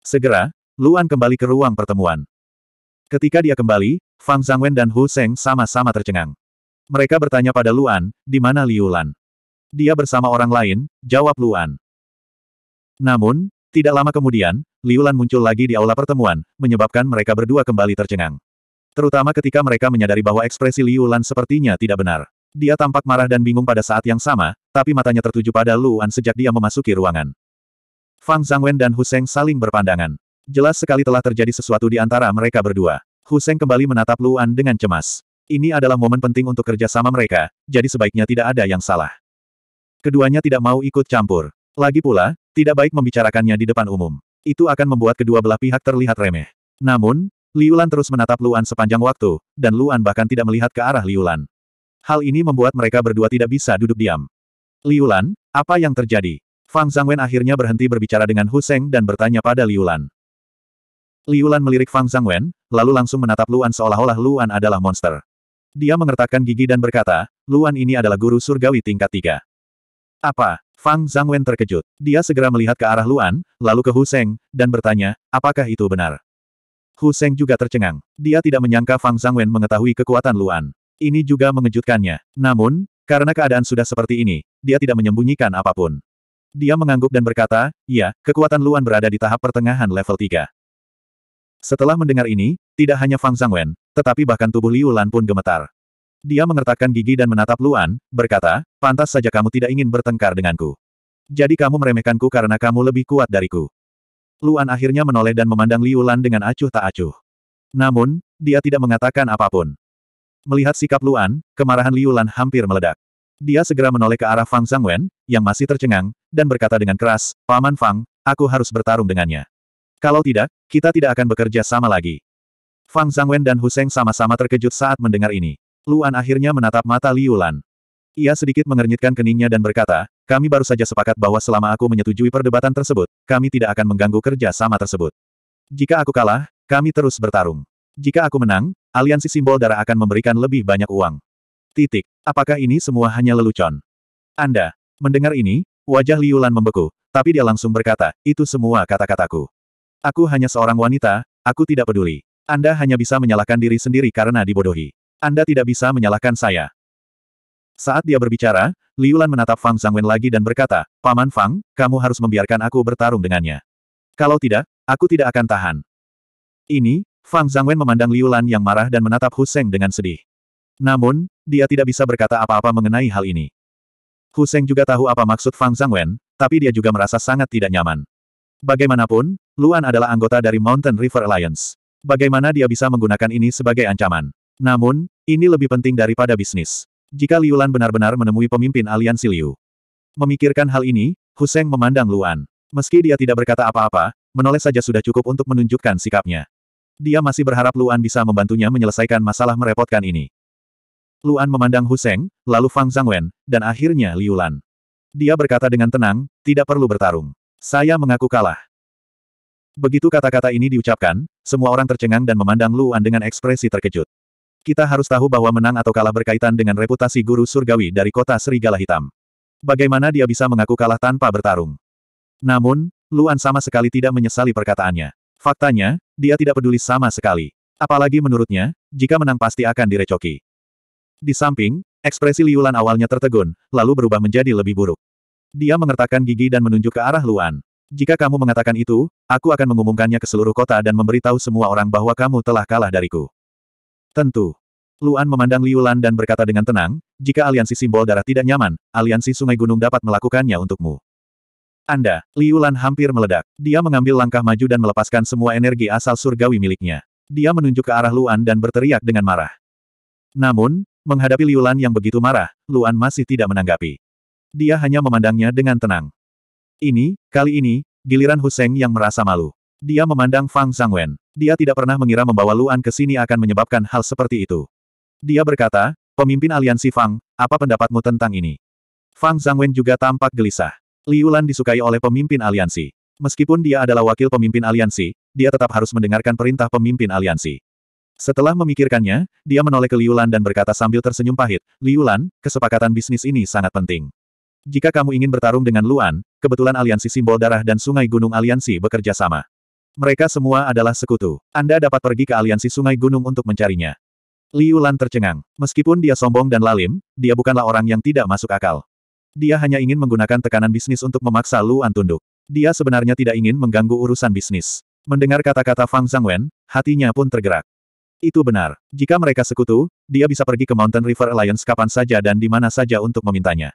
Segera, Luan kembali ke ruang pertemuan. Ketika dia kembali, Fang Zangwen dan Hu Seng sama-sama tercengang. Mereka bertanya pada Luan, di mana Liu Lan? Dia bersama orang lain, jawab Luan. Namun, tidak lama kemudian, Liu Lan muncul lagi di aula pertemuan, menyebabkan mereka berdua kembali tercengang. Terutama ketika mereka menyadari bahwa ekspresi Liu Lan sepertinya tidak benar. Dia tampak marah dan bingung pada saat yang sama, tapi matanya tertuju pada Luan sejak dia memasuki ruangan. Fang Zhangwen dan Huseng saling berpandangan. Jelas sekali telah terjadi sesuatu di antara mereka berdua. Huseng kembali menatap Luan dengan cemas. Ini adalah momen penting untuk kerja sama mereka, jadi sebaiknya tidak ada yang salah. Keduanya tidak mau ikut campur. Lagi pula, tidak baik membicarakannya di depan umum. Itu akan membuat kedua belah pihak terlihat remeh. Namun, Liulan terus menatap Luan sepanjang waktu, dan Luan bahkan tidak melihat ke arah Liulan. Hal ini membuat mereka berdua tidak bisa duduk diam. Liulan, apa yang terjadi? Fang Zangwen akhirnya berhenti berbicara dengan Huseng dan bertanya pada Liulan. Liulan melirik Fang Zangwen, lalu langsung menatap Luan seolah-olah Luan adalah monster. Dia mengertakkan gigi dan berkata, Luan ini adalah guru surgawi tingkat tiga. Apa? Fang Zangwen terkejut. Dia segera melihat ke arah Luan, lalu ke Huseng, dan bertanya, apakah itu benar? Hu Seng juga tercengang. Dia tidak menyangka Fang Zhangwen mengetahui kekuatan Luan. Ini juga mengejutkannya. Namun, karena keadaan sudah seperti ini, dia tidak menyembunyikan apapun. Dia mengangguk dan berkata, ya, kekuatan Luan berada di tahap pertengahan level 3. Setelah mendengar ini, tidak hanya Fang Zhangwen, tetapi bahkan tubuh Liu Lan pun gemetar. Dia mengertakkan gigi dan menatap Luan, berkata, pantas saja kamu tidak ingin bertengkar denganku. Jadi kamu meremehkanku karena kamu lebih kuat dariku. Luan akhirnya menoleh dan memandang Liu Lan dengan acuh tak acuh. Namun, dia tidak mengatakan apapun. Melihat sikap Luan, kemarahan Liu Lan hampir meledak. Dia segera menoleh ke arah Fang Zhangwen, yang masih tercengang, dan berkata dengan keras, Paman Fang, aku harus bertarung dengannya. Kalau tidak, kita tidak akan bekerja sama lagi. Fang Zhangwen dan Huseng sama-sama terkejut saat mendengar ini. Luan akhirnya menatap mata Liu Lan. Ia sedikit mengernyitkan keningnya dan berkata, kami baru saja sepakat bahwa selama aku menyetujui perdebatan tersebut, kami tidak akan mengganggu kerja sama tersebut. Jika aku kalah, kami terus bertarung. Jika aku menang, aliansi simbol darah akan memberikan lebih banyak uang. Titik. Apakah ini semua hanya lelucon? Anda. Mendengar ini, wajah Liulan membeku, tapi dia langsung berkata, itu semua kata-kataku. Aku hanya seorang wanita, aku tidak peduli. Anda hanya bisa menyalahkan diri sendiri karena dibodohi. Anda tidak bisa menyalahkan saya. Saat dia berbicara, Liu menatap Fang Zhangwen lagi dan berkata, Paman Fang, kamu harus membiarkan aku bertarung dengannya. Kalau tidak, aku tidak akan tahan. Ini, Fang Zhangwen memandang Liu yang marah dan menatap Huseng dengan sedih. Namun, dia tidak bisa berkata apa-apa mengenai hal ini. Huseng juga tahu apa maksud Fang Zhangwen, tapi dia juga merasa sangat tidak nyaman. Bagaimanapun, Luan adalah anggota dari Mountain River Alliance. Bagaimana dia bisa menggunakan ini sebagai ancaman? Namun, ini lebih penting daripada bisnis. Jika Liulan benar-benar menemui pemimpin aliansi Liu. Memikirkan hal ini, Huseng memandang Luan. Meski dia tidak berkata apa-apa, menoleh saja sudah cukup untuk menunjukkan sikapnya. Dia masih berharap Luan bisa membantunya menyelesaikan masalah merepotkan ini. Luan memandang Huseng, lalu Fang Zangwen, dan akhirnya Liulan. Dia berkata dengan tenang, tidak perlu bertarung. Saya mengaku kalah. Begitu kata-kata ini diucapkan, semua orang tercengang dan memandang Luan dengan ekspresi terkejut. Kita harus tahu bahwa menang atau kalah berkaitan dengan reputasi guru surgawi dari kota Serigala Hitam. Bagaimana dia bisa mengaku kalah tanpa bertarung? Namun, Luan sama sekali tidak menyesali perkataannya. Faktanya, dia tidak peduli sama sekali. Apalagi menurutnya, jika menang pasti akan direcoki. Di samping, ekspresi Liulan awalnya tertegun, lalu berubah menjadi lebih buruk. Dia mengertakkan gigi dan menunjuk ke arah Luan. Jika kamu mengatakan itu, aku akan mengumumkannya ke seluruh kota dan memberitahu semua orang bahwa kamu telah kalah dariku. Tentu. Luan memandang Liu Lan dan berkata dengan tenang, jika aliansi simbol darah tidak nyaman, aliansi sungai gunung dapat melakukannya untukmu. Anda, Liu Lan hampir meledak. Dia mengambil langkah maju dan melepaskan semua energi asal surgawi miliknya. Dia menunjuk ke arah Luan dan berteriak dengan marah. Namun, menghadapi Liu Lan yang begitu marah, Luan masih tidak menanggapi. Dia hanya memandangnya dengan tenang. Ini, kali ini, giliran Huseng yang merasa malu. Dia memandang Fang Zhangwen. Dia tidak pernah mengira membawa Luan ke sini akan menyebabkan hal seperti itu. Dia berkata, pemimpin aliansi Fang, apa pendapatmu tentang ini? Fang Zhangwen juga tampak gelisah. Liu Lan disukai oleh pemimpin aliansi. Meskipun dia adalah wakil pemimpin aliansi, dia tetap harus mendengarkan perintah pemimpin aliansi. Setelah memikirkannya, dia menoleh ke Liu Lan dan berkata sambil tersenyum pahit, Liu Lan, kesepakatan bisnis ini sangat penting. Jika kamu ingin bertarung dengan Luan, kebetulan aliansi simbol darah dan sungai gunung aliansi bekerja sama. Mereka semua adalah sekutu. Anda dapat pergi ke aliansi sungai gunung untuk mencarinya. Liu Lan tercengang. Meskipun dia sombong dan lalim, dia bukanlah orang yang tidak masuk akal. Dia hanya ingin menggunakan tekanan bisnis untuk memaksa Luan tunduk. Dia sebenarnya tidak ingin mengganggu urusan bisnis. Mendengar kata-kata Fang Zhangwen, hatinya pun tergerak. Itu benar. Jika mereka sekutu, dia bisa pergi ke Mountain River Alliance kapan saja dan di mana saja untuk memintanya.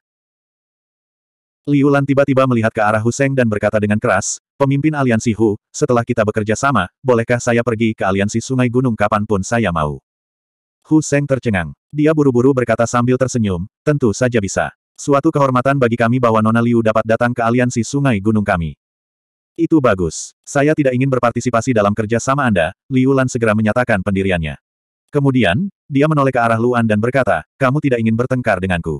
Liu Lan tiba-tiba melihat ke arah Huseng dan berkata dengan keras, pemimpin aliansi Hu, setelah kita bekerja sama, bolehkah saya pergi ke aliansi Sungai Gunung kapanpun saya mau? Hu Seng tercengang. Dia buru-buru berkata sambil tersenyum, tentu saja bisa. Suatu kehormatan bagi kami bahwa Nona Liu dapat datang ke aliansi Sungai Gunung kami. Itu bagus. Saya tidak ingin berpartisipasi dalam kerja sama Anda, Liu Lan segera menyatakan pendiriannya. Kemudian, dia menoleh ke arah Luan dan berkata, kamu tidak ingin bertengkar denganku.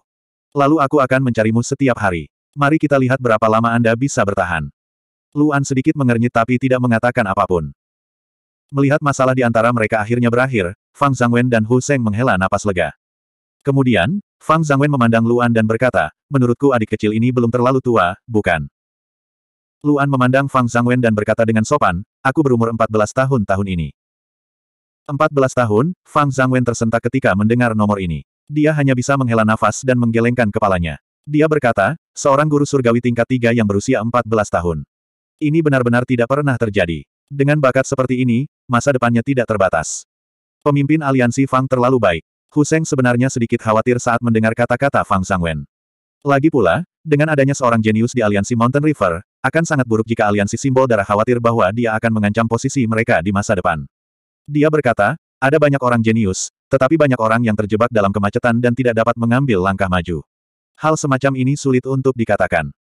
Lalu aku akan mencarimu setiap hari. Mari kita lihat berapa lama Anda bisa bertahan. Luan sedikit mengernyit tapi tidak mengatakan apapun. Melihat masalah di antara mereka akhirnya berakhir, Fang Zangwen dan Hu Seng menghela napas lega. Kemudian, Fang Zangwen memandang Luan dan berkata, menurutku adik kecil ini belum terlalu tua, bukan? Luan memandang Fang Zangwen dan berkata dengan sopan, aku berumur 14 tahun tahun ini. 14 tahun, Fang Zangwen tersentak ketika mendengar nomor ini. Dia hanya bisa menghela nafas dan menggelengkan kepalanya. Dia berkata, seorang guru surgawi tingkat tiga yang berusia 14 tahun. Ini benar-benar tidak pernah terjadi. Dengan bakat seperti ini, masa depannya tidak terbatas. Pemimpin aliansi Fang terlalu baik. Huseng sebenarnya sedikit khawatir saat mendengar kata-kata Fang Sangwen. Lagi pula, dengan adanya seorang jenius di aliansi Mountain River, akan sangat buruk jika aliansi simbol darah khawatir bahwa dia akan mengancam posisi mereka di masa depan. Dia berkata, ada banyak orang jenius, tetapi banyak orang yang terjebak dalam kemacetan dan tidak dapat mengambil langkah maju. Hal semacam ini sulit untuk dikatakan.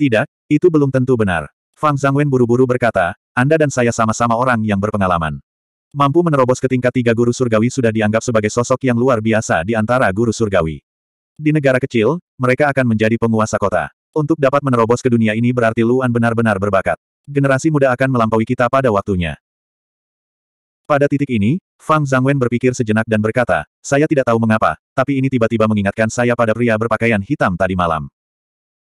Tidak, itu belum tentu benar. Fang Zhangwen buru-buru berkata, Anda dan saya sama-sama orang yang berpengalaman. Mampu menerobos ke tingkat tiga guru surgawi sudah dianggap sebagai sosok yang luar biasa di antara guru surgawi. Di negara kecil, mereka akan menjadi penguasa kota. Untuk dapat menerobos ke dunia ini berarti Luan benar-benar berbakat. Generasi muda akan melampaui kita pada waktunya. Pada titik ini, Fang Zangwen berpikir sejenak dan berkata, saya tidak tahu mengapa, tapi ini tiba-tiba mengingatkan saya pada pria berpakaian hitam tadi malam.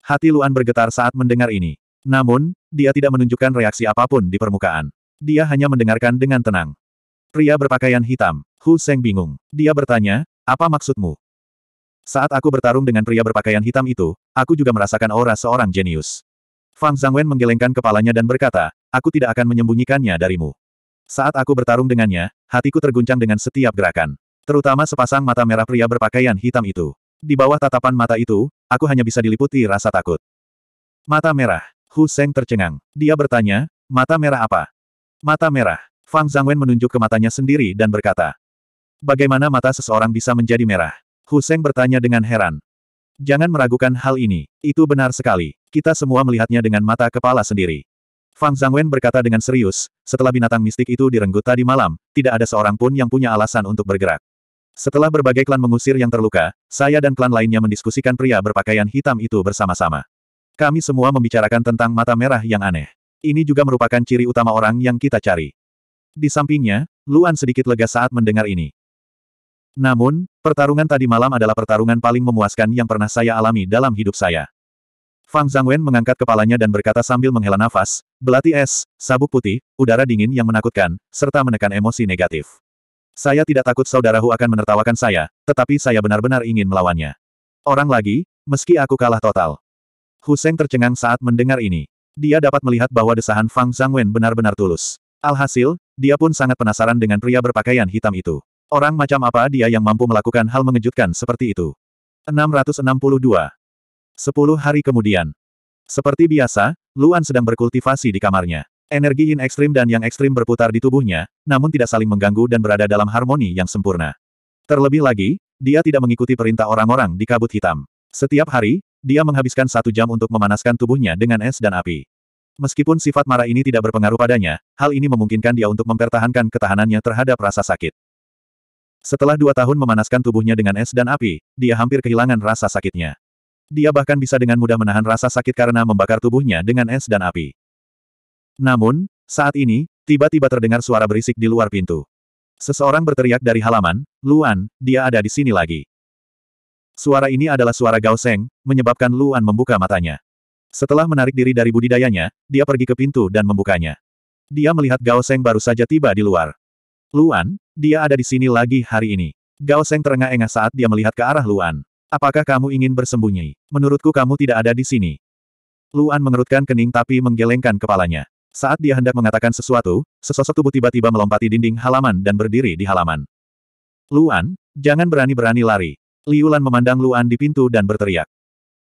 Hati Luan bergetar saat mendengar ini. Namun, dia tidak menunjukkan reaksi apapun di permukaan. Dia hanya mendengarkan dengan tenang. Pria berpakaian hitam, Hu Seng bingung. Dia bertanya, apa maksudmu? Saat aku bertarung dengan pria berpakaian hitam itu, aku juga merasakan aura seorang jenius. Fang Zangwen menggelengkan kepalanya dan berkata, aku tidak akan menyembunyikannya darimu. Saat aku bertarung dengannya, hatiku terguncang dengan setiap gerakan. Terutama sepasang mata merah pria berpakaian hitam itu. Di bawah tatapan mata itu, aku hanya bisa diliputi rasa takut. Mata merah. Hu Seng tercengang. Dia bertanya, mata merah apa? Mata merah. Fang Zangwen menunjuk ke matanya sendiri dan berkata. Bagaimana mata seseorang bisa menjadi merah? Hu Seng bertanya dengan heran. Jangan meragukan hal ini. Itu benar sekali. Kita semua melihatnya dengan mata kepala sendiri. Fang Zhangwen berkata dengan serius, setelah binatang mistik itu direnggut tadi malam, tidak ada seorang pun yang punya alasan untuk bergerak. Setelah berbagai klan mengusir yang terluka, saya dan klan lainnya mendiskusikan pria berpakaian hitam itu bersama-sama. Kami semua membicarakan tentang mata merah yang aneh. Ini juga merupakan ciri utama orang yang kita cari. Di sampingnya, Luan sedikit lega saat mendengar ini. Namun, pertarungan tadi malam adalah pertarungan paling memuaskan yang pernah saya alami dalam hidup saya. Fang Zhangwen mengangkat kepalanya dan berkata sambil menghela nafas, belati es, sabuk putih, udara dingin yang menakutkan, serta menekan emosi negatif. Saya tidak takut saudara Hu akan menertawakan saya, tetapi saya benar-benar ingin melawannya. Orang lagi, meski aku kalah total. Hu Seng tercengang saat mendengar ini. Dia dapat melihat bahwa desahan Fang Zhangwen benar-benar tulus. Alhasil, dia pun sangat penasaran dengan pria berpakaian hitam itu. Orang macam apa dia yang mampu melakukan hal mengejutkan seperti itu? 662. Sepuluh hari kemudian. Seperti biasa, Luan sedang berkultivasi di kamarnya. Energi yin ekstrim dan yang ekstrim berputar di tubuhnya, namun tidak saling mengganggu dan berada dalam harmoni yang sempurna. Terlebih lagi, dia tidak mengikuti perintah orang-orang di kabut hitam. Setiap hari, dia menghabiskan satu jam untuk memanaskan tubuhnya dengan es dan api. Meskipun sifat marah ini tidak berpengaruh padanya, hal ini memungkinkan dia untuk mempertahankan ketahanannya terhadap rasa sakit. Setelah dua tahun memanaskan tubuhnya dengan es dan api, dia hampir kehilangan rasa sakitnya. Dia bahkan bisa dengan mudah menahan rasa sakit karena membakar tubuhnya dengan es dan api. Namun, saat ini, tiba-tiba terdengar suara berisik di luar pintu. Seseorang berteriak dari halaman, Luan, dia ada di sini lagi. Suara ini adalah suara Gao Seng, menyebabkan Luan membuka matanya. Setelah menarik diri dari budidayanya, dia pergi ke pintu dan membukanya. Dia melihat Gao Seng baru saja tiba di luar. Luan, dia ada di sini lagi hari ini. Gao Seng terengah-engah saat dia melihat ke arah Luan. Apakah kamu ingin bersembunyi? Menurutku kamu tidak ada di sini. Luan mengerutkan kening tapi menggelengkan kepalanya. Saat dia hendak mengatakan sesuatu, sesosok tubuh tiba-tiba melompati dinding halaman dan berdiri di halaman. Luan, jangan berani-berani lari. Liulan memandang Luan di pintu dan berteriak.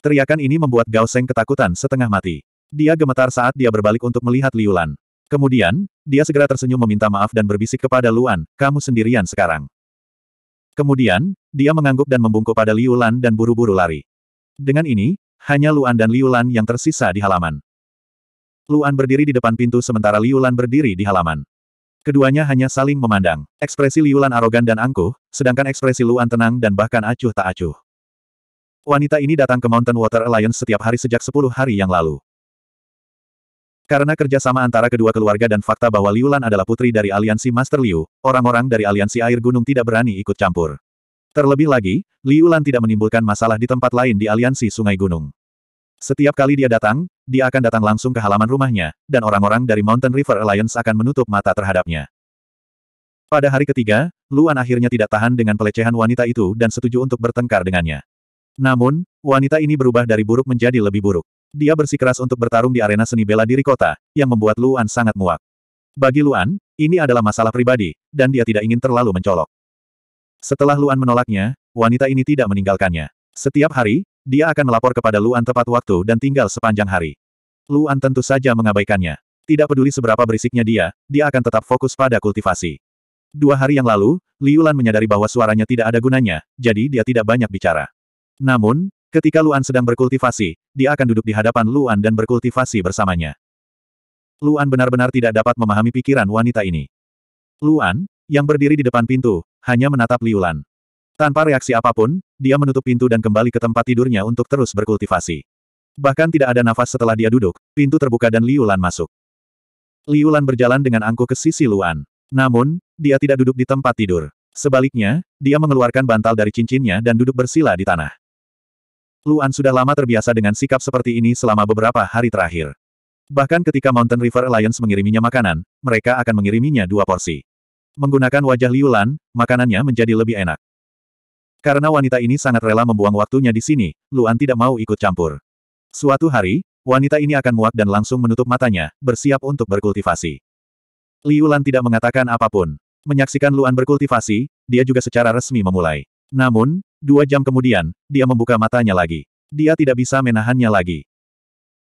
Teriakan ini membuat Gao Seng ketakutan setengah mati. Dia gemetar saat dia berbalik untuk melihat Liulan. Kemudian, dia segera tersenyum meminta maaf dan berbisik kepada Luan, kamu sendirian sekarang. Kemudian, dia mengangguk dan membungkuk pada Liu Lan dan buru-buru lari. Dengan ini, hanya Luan dan Liu Lan yang tersisa di halaman. Luan berdiri di depan pintu sementara Liu Lan berdiri di halaman. Keduanya hanya saling memandang. Ekspresi Liu Lan arogan dan angkuh, sedangkan ekspresi Luan tenang dan bahkan acuh tak acuh. Wanita ini datang ke Mountain Water Alliance setiap hari sejak 10 hari yang lalu. Karena kerjasama antara kedua keluarga dan fakta bahwa Liu Lan adalah putri dari aliansi Master Liu, orang-orang dari aliansi air gunung tidak berani ikut campur. Terlebih lagi, Liu Lan tidak menimbulkan masalah di tempat lain di aliansi Sungai Gunung. Setiap kali dia datang, dia akan datang langsung ke halaman rumahnya, dan orang-orang dari Mountain River Alliance akan menutup mata terhadapnya. Pada hari ketiga, Luan akhirnya tidak tahan dengan pelecehan wanita itu dan setuju untuk bertengkar dengannya. Namun, wanita ini berubah dari buruk menjadi lebih buruk. Dia bersikeras untuk bertarung di arena seni bela diri kota, yang membuat Luan sangat muak. Bagi Luan, ini adalah masalah pribadi, dan dia tidak ingin terlalu mencolok. Setelah Luan menolaknya, wanita ini tidak meninggalkannya. Setiap hari, dia akan melapor kepada Luan tepat waktu dan tinggal sepanjang hari. Luan tentu saja mengabaikannya. Tidak peduli seberapa berisiknya dia, dia akan tetap fokus pada kultivasi. Dua hari yang lalu, Liu Lan menyadari bahwa suaranya tidak ada gunanya, jadi dia tidak banyak bicara. Namun, ketika Luan sedang berkultivasi, dia akan duduk di hadapan Luan dan berkultivasi bersamanya. Luan benar-benar tidak dapat memahami pikiran wanita ini. Luan, yang berdiri di depan pintu, hanya menatap Liulan. Tanpa reaksi apapun, dia menutup pintu dan kembali ke tempat tidurnya untuk terus berkultivasi. Bahkan tidak ada nafas setelah dia duduk, pintu terbuka dan Liulan masuk. Liulan berjalan dengan angkuh ke sisi Luan. Namun, dia tidak duduk di tempat tidur. Sebaliknya, dia mengeluarkan bantal dari cincinnya dan duduk bersila di tanah. Luan sudah lama terbiasa dengan sikap seperti ini selama beberapa hari terakhir. Bahkan ketika Mountain River Alliance mengiriminya makanan, mereka akan mengiriminya dua porsi. Menggunakan wajah Liulan, makanannya menjadi lebih enak. Karena wanita ini sangat rela membuang waktunya di sini, Luan tidak mau ikut campur. Suatu hari, wanita ini akan muak dan langsung menutup matanya, bersiap untuk berkultivasi. Liulan tidak mengatakan apapun. Menyaksikan Luan berkultivasi, dia juga secara resmi memulai. Namun, dua jam kemudian, dia membuka matanya lagi. Dia tidak bisa menahannya lagi.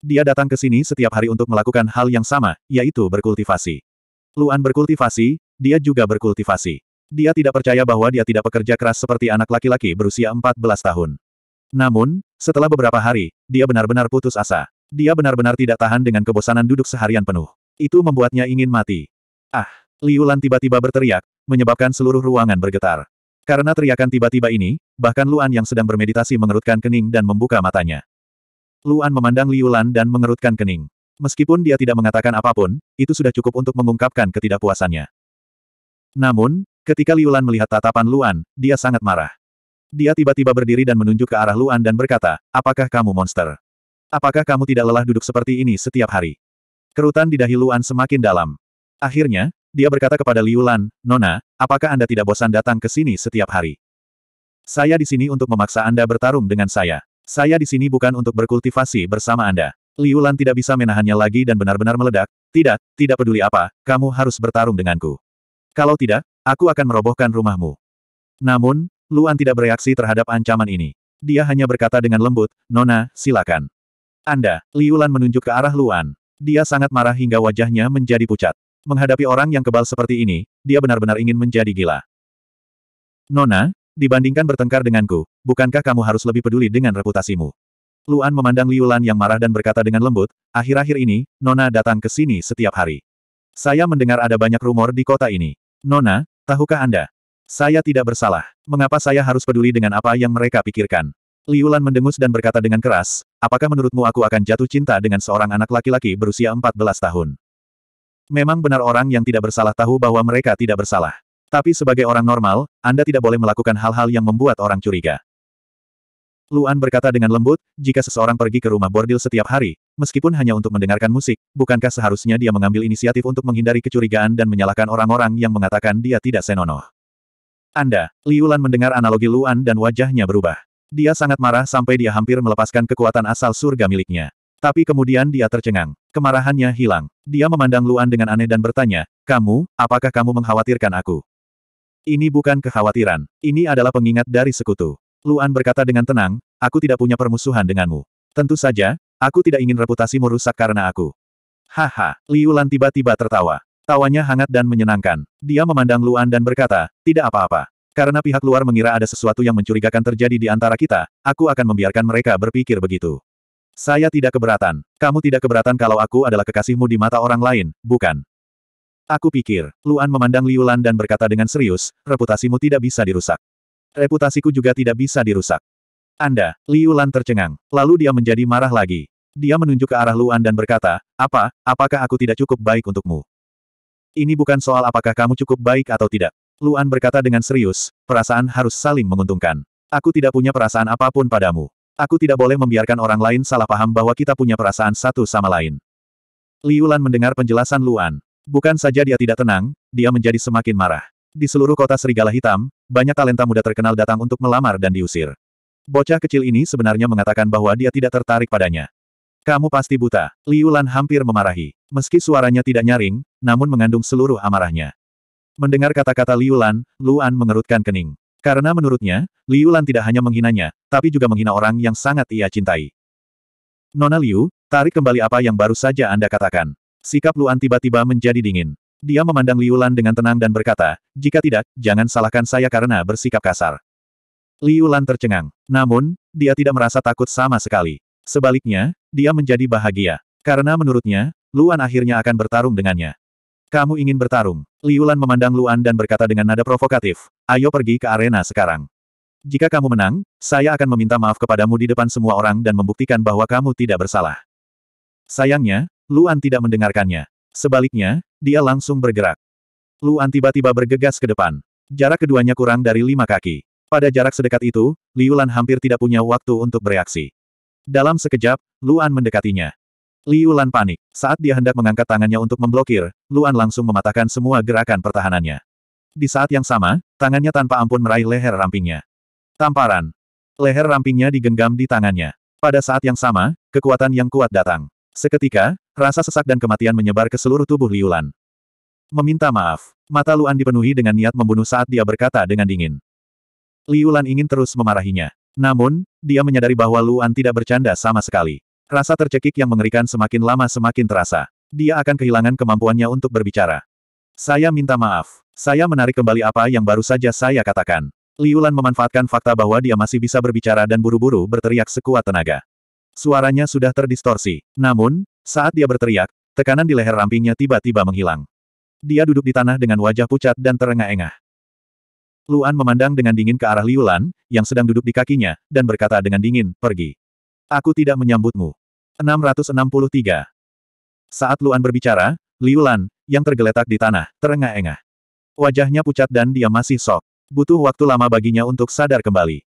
Dia datang ke sini setiap hari untuk melakukan hal yang sama, yaitu berkultivasi. Luan berkultivasi, dia juga berkultivasi. Dia tidak percaya bahwa dia tidak pekerja keras seperti anak laki-laki berusia 14 tahun. Namun, setelah beberapa hari, dia benar-benar putus asa. Dia benar-benar tidak tahan dengan kebosanan duduk seharian penuh. Itu membuatnya ingin mati. Ah, Liu Lan tiba-tiba berteriak, menyebabkan seluruh ruangan bergetar. Karena teriakan tiba-tiba ini, bahkan Luan yang sedang bermeditasi mengerutkan kening dan membuka matanya. Luan memandang Liu Lan dan mengerutkan kening. Meskipun dia tidak mengatakan apapun, itu sudah cukup untuk mengungkapkan ketidakpuasannya. Namun, ketika Liulan melihat tatapan Luan, dia sangat marah. Dia tiba-tiba berdiri dan menunjuk ke arah Luan dan berkata, apakah kamu monster? Apakah kamu tidak lelah duduk seperti ini setiap hari? Kerutan di dahi Luan semakin dalam. Akhirnya, dia berkata kepada Liulan, Nona, apakah Anda tidak bosan datang ke sini setiap hari? Saya di sini untuk memaksa Anda bertarung dengan saya. Saya di sini bukan untuk berkultivasi bersama Anda. Liulan tidak bisa menahannya lagi dan benar-benar meledak. Tidak, tidak peduli apa, kamu harus bertarung denganku. Kalau tidak, aku akan merobohkan rumahmu. Namun, Luan tidak bereaksi terhadap ancaman ini. Dia hanya berkata dengan lembut, Nona, silakan. Anda, Liulan menunjuk ke arah Luan. Dia sangat marah hingga wajahnya menjadi pucat. Menghadapi orang yang kebal seperti ini, dia benar-benar ingin menjadi gila. Nona, dibandingkan bertengkar denganku, bukankah kamu harus lebih peduli dengan reputasimu? Luan memandang Liulan yang marah dan berkata dengan lembut, akhir-akhir ini, Nona datang ke sini setiap hari. Saya mendengar ada banyak rumor di kota ini. Nona, tahukah Anda? Saya tidak bersalah. Mengapa saya harus peduli dengan apa yang mereka pikirkan? Liulan mendengus dan berkata dengan keras, apakah menurutmu aku akan jatuh cinta dengan seorang anak laki-laki berusia 14 tahun? Memang benar orang yang tidak bersalah tahu bahwa mereka tidak bersalah. Tapi sebagai orang normal, Anda tidak boleh melakukan hal-hal yang membuat orang curiga. Luan berkata dengan lembut, jika seseorang pergi ke rumah bordil setiap hari, meskipun hanya untuk mendengarkan musik, bukankah seharusnya dia mengambil inisiatif untuk menghindari kecurigaan dan menyalahkan orang-orang yang mengatakan dia tidak senonoh? Anda, Liulan mendengar analogi Luan dan wajahnya berubah. Dia sangat marah sampai dia hampir melepaskan kekuatan asal surga miliknya. Tapi kemudian dia tercengang. Kemarahannya hilang. Dia memandang Luan dengan aneh dan bertanya, Kamu, apakah kamu mengkhawatirkan aku? Ini bukan kekhawatiran. Ini adalah pengingat dari sekutu. Luan berkata dengan tenang, Aku tidak punya permusuhan denganmu. Tentu saja, aku tidak ingin reputasimu rusak karena aku. Haha, Liu Lan tiba-tiba tertawa. Tawanya hangat dan menyenangkan. Dia memandang Luan dan berkata, tidak apa-apa. Karena pihak luar mengira ada sesuatu yang mencurigakan terjadi di antara kita, aku akan membiarkan mereka berpikir begitu. Saya tidak keberatan. Kamu tidak keberatan kalau aku adalah kekasihmu di mata orang lain, bukan? Aku pikir, Luan memandang Liu Lan dan berkata dengan serius, reputasimu tidak bisa dirusak. Reputasiku juga tidak bisa dirusak. Anda, Liu Lan tercengang. Lalu dia menjadi marah lagi. Dia menunjuk ke arah Luan dan berkata, apa, apakah aku tidak cukup baik untukmu? Ini bukan soal apakah kamu cukup baik atau tidak. Luan berkata dengan serius, perasaan harus saling menguntungkan. Aku tidak punya perasaan apapun padamu. Aku tidak boleh membiarkan orang lain salah paham bahwa kita punya perasaan satu sama lain. Liulan mendengar penjelasan Luan. Bukan saja dia tidak tenang, dia menjadi semakin marah. Di seluruh kota Serigala Hitam, banyak talenta muda terkenal datang untuk melamar dan diusir. Bocah kecil ini sebenarnya mengatakan bahwa dia tidak tertarik padanya. Kamu pasti buta. Liu Lan hampir memarahi. Meski suaranya tidak nyaring, namun mengandung seluruh amarahnya. Mendengar kata-kata Liu Lan, Luan mengerutkan kening. Karena menurutnya, Liu Lan tidak hanya menghinanya, tapi juga menghina orang yang sangat ia cintai. Nona Liu, tarik kembali apa yang baru saja Anda katakan. Sikap Luan tiba-tiba menjadi dingin. Dia memandang Liu Lan dengan tenang dan berkata, jika tidak, jangan salahkan saya karena bersikap kasar. Liu Lan tercengang. Namun, dia tidak merasa takut sama sekali. Sebaliknya, dia menjadi bahagia. Karena menurutnya, Luan akhirnya akan bertarung dengannya. Kamu ingin bertarung? Liulan memandang Luan dan berkata dengan nada provokatif, ayo pergi ke arena sekarang. Jika kamu menang, saya akan meminta maaf kepadamu di depan semua orang dan membuktikan bahwa kamu tidak bersalah. Sayangnya, Luan tidak mendengarkannya. Sebaliknya, dia langsung bergerak. Luan tiba-tiba bergegas ke depan. Jarak keduanya kurang dari lima kaki. Pada jarak sedekat itu, Liulan hampir tidak punya waktu untuk bereaksi. Dalam sekejap, Luan mendekatinya. Liu panik. Saat dia hendak mengangkat tangannya untuk memblokir, Luan langsung mematahkan semua gerakan pertahanannya. Di saat yang sama, tangannya tanpa ampun meraih leher rampingnya. Tamparan. Leher rampingnya digenggam di tangannya. Pada saat yang sama, kekuatan yang kuat datang. Seketika, rasa sesak dan kematian menyebar ke seluruh tubuh Liu Meminta maaf. Mata Luan dipenuhi dengan niat membunuh saat dia berkata dengan dingin. Liu ingin terus memarahinya. Namun, dia menyadari bahwa Luan tidak bercanda sama sekali. Rasa tercekik yang mengerikan semakin lama semakin terasa. Dia akan kehilangan kemampuannya untuk berbicara. Saya minta maaf. Saya menarik kembali apa yang baru saja saya katakan. Liulan memanfaatkan fakta bahwa dia masih bisa berbicara dan buru-buru berteriak sekuat tenaga. Suaranya sudah terdistorsi. Namun, saat dia berteriak, tekanan di leher rampingnya tiba-tiba menghilang. Dia duduk di tanah dengan wajah pucat dan terengah-engah. Luan memandang dengan dingin ke arah Liulan, yang sedang duduk di kakinya, dan berkata dengan dingin, pergi. Aku tidak menyambutmu. 663. Saat Luan berbicara, Liu Lan, yang tergeletak di tanah, terengah-engah. Wajahnya pucat dan dia masih sok. Butuh waktu lama baginya untuk sadar kembali.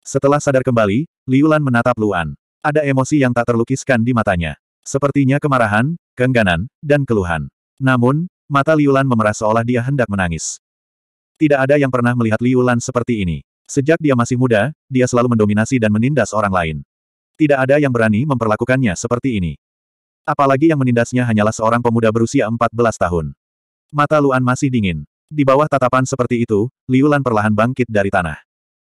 Setelah sadar kembali, Liu Lan menatap Luan. Ada emosi yang tak terlukiskan di matanya. Sepertinya kemarahan, keengganan, dan keluhan. Namun, mata Liu Lan memerah seolah dia hendak menangis. Tidak ada yang pernah melihat Liu Lan seperti ini. Sejak dia masih muda, dia selalu mendominasi dan menindas orang lain. Tidak ada yang berani memperlakukannya seperti ini. Apalagi yang menindasnya hanyalah seorang pemuda berusia 14 tahun. Mata Luan masih dingin. Di bawah tatapan seperti itu, Liulan perlahan bangkit dari tanah.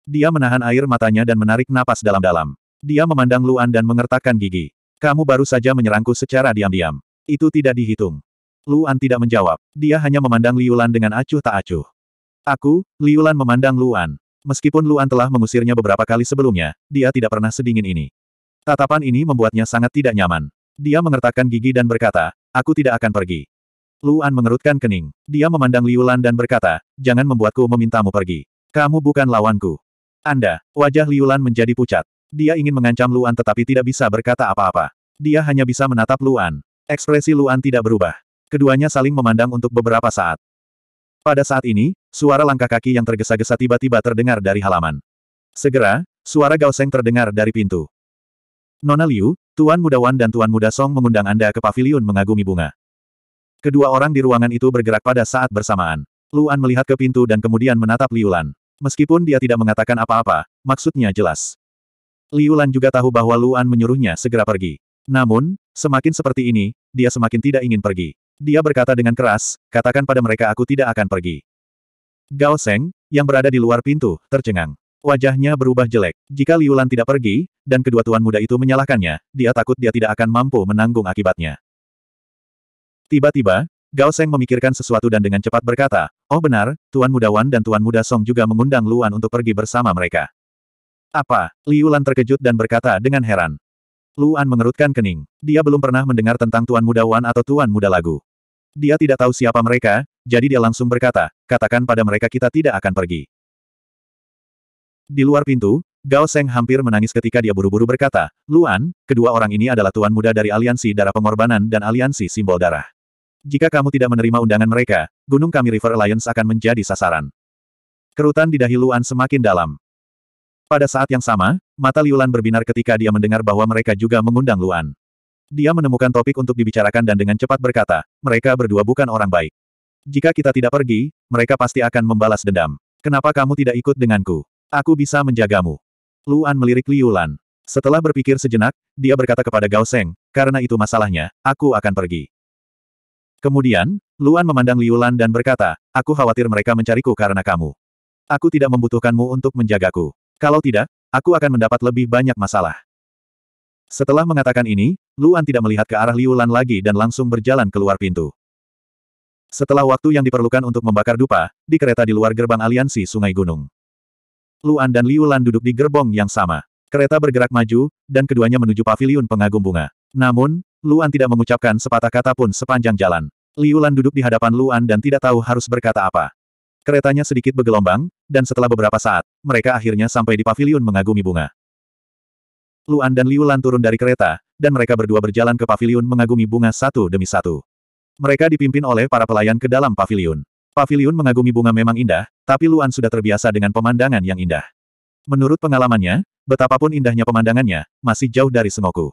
Dia menahan air matanya dan menarik napas dalam-dalam. Dia memandang Luan dan mengertakkan gigi. Kamu baru saja menyerangku secara diam-diam. Itu tidak dihitung. Luan tidak menjawab. Dia hanya memandang Liulan dengan acuh tak acuh. Aku, Liulan memandang Luan. Meskipun Luan telah mengusirnya beberapa kali sebelumnya, dia tidak pernah sedingin ini. Tatapan ini membuatnya sangat tidak nyaman. Dia mengertakkan gigi dan berkata, aku tidak akan pergi. Luan mengerutkan kening. Dia memandang Liulan dan berkata, jangan membuatku memintamu pergi. Kamu bukan lawanku. Anda, wajah Liulan menjadi pucat. Dia ingin mengancam Luan tetapi tidak bisa berkata apa-apa. Dia hanya bisa menatap Luan. Ekspresi Luan tidak berubah. Keduanya saling memandang untuk beberapa saat. Pada saat ini, suara langkah kaki yang tergesa-gesa tiba-tiba terdengar dari halaman. Segera, suara gauseng terdengar dari pintu. Nona Liu, Tuan Muda Wan dan Tuan Muda Song mengundang Anda ke pavilion mengagumi bunga. Kedua orang di ruangan itu bergerak pada saat bersamaan. Luan melihat ke pintu dan kemudian menatap Liulan. Meskipun dia tidak mengatakan apa-apa, maksudnya jelas. Liulan juga tahu bahwa Luan menyuruhnya segera pergi. Namun, semakin seperti ini, dia semakin tidak ingin pergi. Dia berkata dengan keras, katakan pada mereka aku tidak akan pergi. Gao Seng, yang berada di luar pintu, tercengang. Wajahnya berubah jelek. Jika Liulan tidak pergi, dan kedua tuan muda itu menyalahkannya, dia takut dia tidak akan mampu menanggung akibatnya. Tiba-tiba, Gao Seng memikirkan sesuatu dan dengan cepat berkata, Oh benar, Tuan Muda Wan dan Tuan Muda Song juga mengundang Luan untuk pergi bersama mereka. Apa? Liulan terkejut dan berkata dengan heran. Luan mengerutkan kening. Dia belum pernah mendengar tentang Tuan Muda Wan atau Tuan Muda Lagu. Dia tidak tahu siapa mereka, jadi dia langsung berkata, katakan pada mereka kita tidak akan pergi. Di luar pintu, Gao Seng hampir menangis ketika dia buru-buru berkata, Luan, kedua orang ini adalah tuan muda dari aliansi darah pengorbanan dan aliansi simbol darah. Jika kamu tidak menerima undangan mereka, gunung kami River Alliance akan menjadi sasaran. Kerutan di dahi Luan semakin dalam. Pada saat yang sama, mata Liulan berbinar ketika dia mendengar bahwa mereka juga mengundang Luan. Dia menemukan topik untuk dibicarakan dan dengan cepat berkata, mereka berdua bukan orang baik. Jika kita tidak pergi, mereka pasti akan membalas dendam. Kenapa kamu tidak ikut denganku? Aku bisa menjagamu. Luan melirik Liulan. Setelah berpikir sejenak, dia berkata kepada Gao Seng, karena itu masalahnya, aku akan pergi. Kemudian, Luan memandang Liulan dan berkata, aku khawatir mereka mencariku karena kamu. Aku tidak membutuhkanmu untuk menjagaku. Kalau tidak, aku akan mendapat lebih banyak masalah. Setelah mengatakan ini, Luan tidak melihat ke arah Liulan lagi dan langsung berjalan keluar pintu. Setelah waktu yang diperlukan untuk membakar dupa, di kereta di luar gerbang aliansi Sungai Gunung. Luan dan Liu Lan duduk di gerbong yang sama. Kereta bergerak maju, dan keduanya menuju paviliun pengagum bunga. Namun, Luan tidak mengucapkan sepatah kata pun sepanjang jalan. Liu Lan duduk di hadapan Luan dan tidak tahu harus berkata apa. Keretanya sedikit bergelombang, dan setelah beberapa saat, mereka akhirnya sampai di paviliun mengagumi bunga. Luan dan Liu Lan turun dari kereta, dan mereka berdua berjalan ke paviliun mengagumi bunga satu demi satu. Mereka dipimpin oleh para pelayan ke dalam paviliun. Pavilion mengagumi bunga memang indah, tapi Luan sudah terbiasa dengan pemandangan yang indah. Menurut pengalamannya, betapapun indahnya pemandangannya, masih jauh dari Sengoku.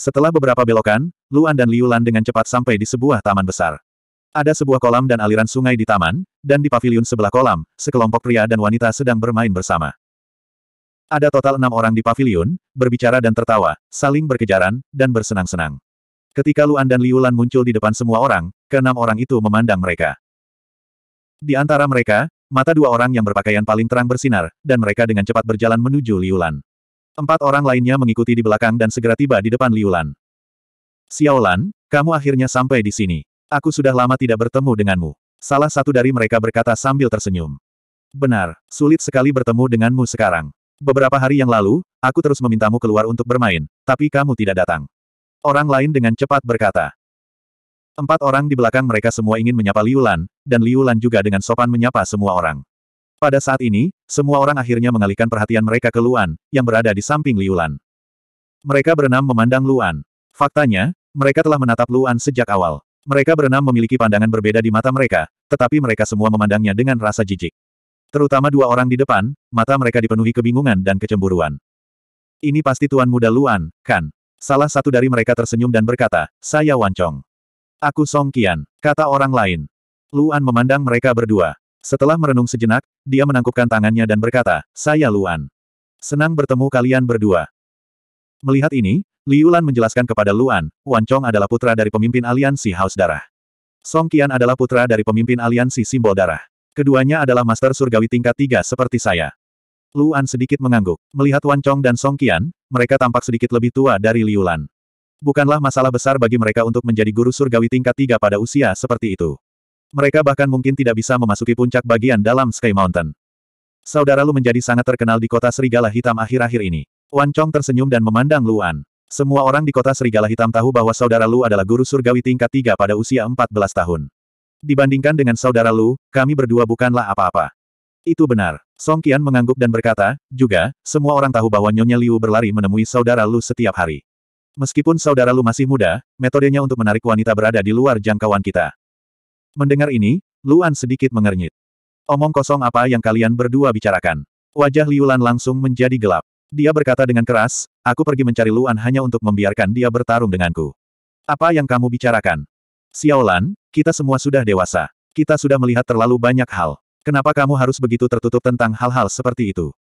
Setelah beberapa belokan, Luan dan Liulan dengan cepat sampai di sebuah taman besar. Ada sebuah kolam dan aliran sungai di taman, dan di pavilion sebelah kolam, sekelompok pria dan wanita sedang bermain bersama. Ada total enam orang di pavilion, berbicara dan tertawa, saling berkejaran, dan bersenang-senang. Ketika Luan dan Liulan muncul di depan semua orang, keenam orang itu memandang mereka. Di antara mereka, mata dua orang yang berpakaian paling terang bersinar, dan mereka dengan cepat berjalan menuju Liulan. Empat orang lainnya mengikuti di belakang dan segera tiba di depan Liulan. Xiaolan, kamu akhirnya sampai di sini. Aku sudah lama tidak bertemu denganmu. Salah satu dari mereka berkata sambil tersenyum. Benar, sulit sekali bertemu denganmu sekarang. Beberapa hari yang lalu, aku terus memintamu keluar untuk bermain, tapi kamu tidak datang. Orang lain dengan cepat berkata. Empat orang di belakang mereka semua ingin menyapa Liulan, dan Liulan juga dengan sopan menyapa semua orang. Pada saat ini, semua orang akhirnya mengalihkan perhatian mereka ke Luan, yang berada di samping Liulan. Mereka berenam memandang Luan. Faktanya, mereka telah menatap Luan sejak awal. Mereka berenam memiliki pandangan berbeda di mata mereka, tetapi mereka semua memandangnya dengan rasa jijik. Terutama dua orang di depan, mata mereka dipenuhi kebingungan dan kecemburuan. Ini pasti tuan muda Luan, kan? Salah satu dari mereka tersenyum dan berkata, saya Wancong. Aku Song Qian, kata orang lain. Luan memandang mereka berdua. Setelah merenung sejenak, dia menangkupkan tangannya dan berkata, Saya Luan. Senang bertemu kalian berdua. Melihat ini, Liu Lan menjelaskan kepada Luan, Wan Chong adalah putra dari pemimpin aliansi Haus Darah. Song Qian adalah putra dari pemimpin aliansi simbol darah. Keduanya adalah master surgawi tingkat tiga seperti saya. Luan sedikit mengangguk. Melihat Wan Chong dan Song Qian, mereka tampak sedikit lebih tua dari Liu Lan bukanlah masalah besar bagi mereka untuk menjadi guru surgawi tingkat tiga pada usia seperti itu. Mereka bahkan mungkin tidak bisa memasuki puncak bagian dalam Sky Mountain. Saudara Lu menjadi sangat terkenal di kota Serigala Hitam akhir-akhir ini. Wan Chong tersenyum dan memandang Luan. Semua orang di kota Serigala Hitam tahu bahwa saudara Lu adalah guru surgawi tingkat tiga pada usia 14 tahun. Dibandingkan dengan saudara Lu, kami berdua bukanlah apa-apa. Itu benar. Song Qian mengangguk dan berkata, juga, semua orang tahu bahwa Nyonya Liu berlari menemui saudara Lu setiap hari. Meskipun saudara Lu masih muda, metodenya untuk menarik wanita berada di luar jangkauan kita. Mendengar ini, Luan sedikit mengernyit. Omong kosong apa yang kalian berdua bicarakan. Wajah Liulan langsung menjadi gelap. Dia berkata dengan keras, aku pergi mencari Luan hanya untuk membiarkan dia bertarung denganku. Apa yang kamu bicarakan? Xiaolan, kita semua sudah dewasa. Kita sudah melihat terlalu banyak hal. Kenapa kamu harus begitu tertutup tentang hal-hal seperti itu?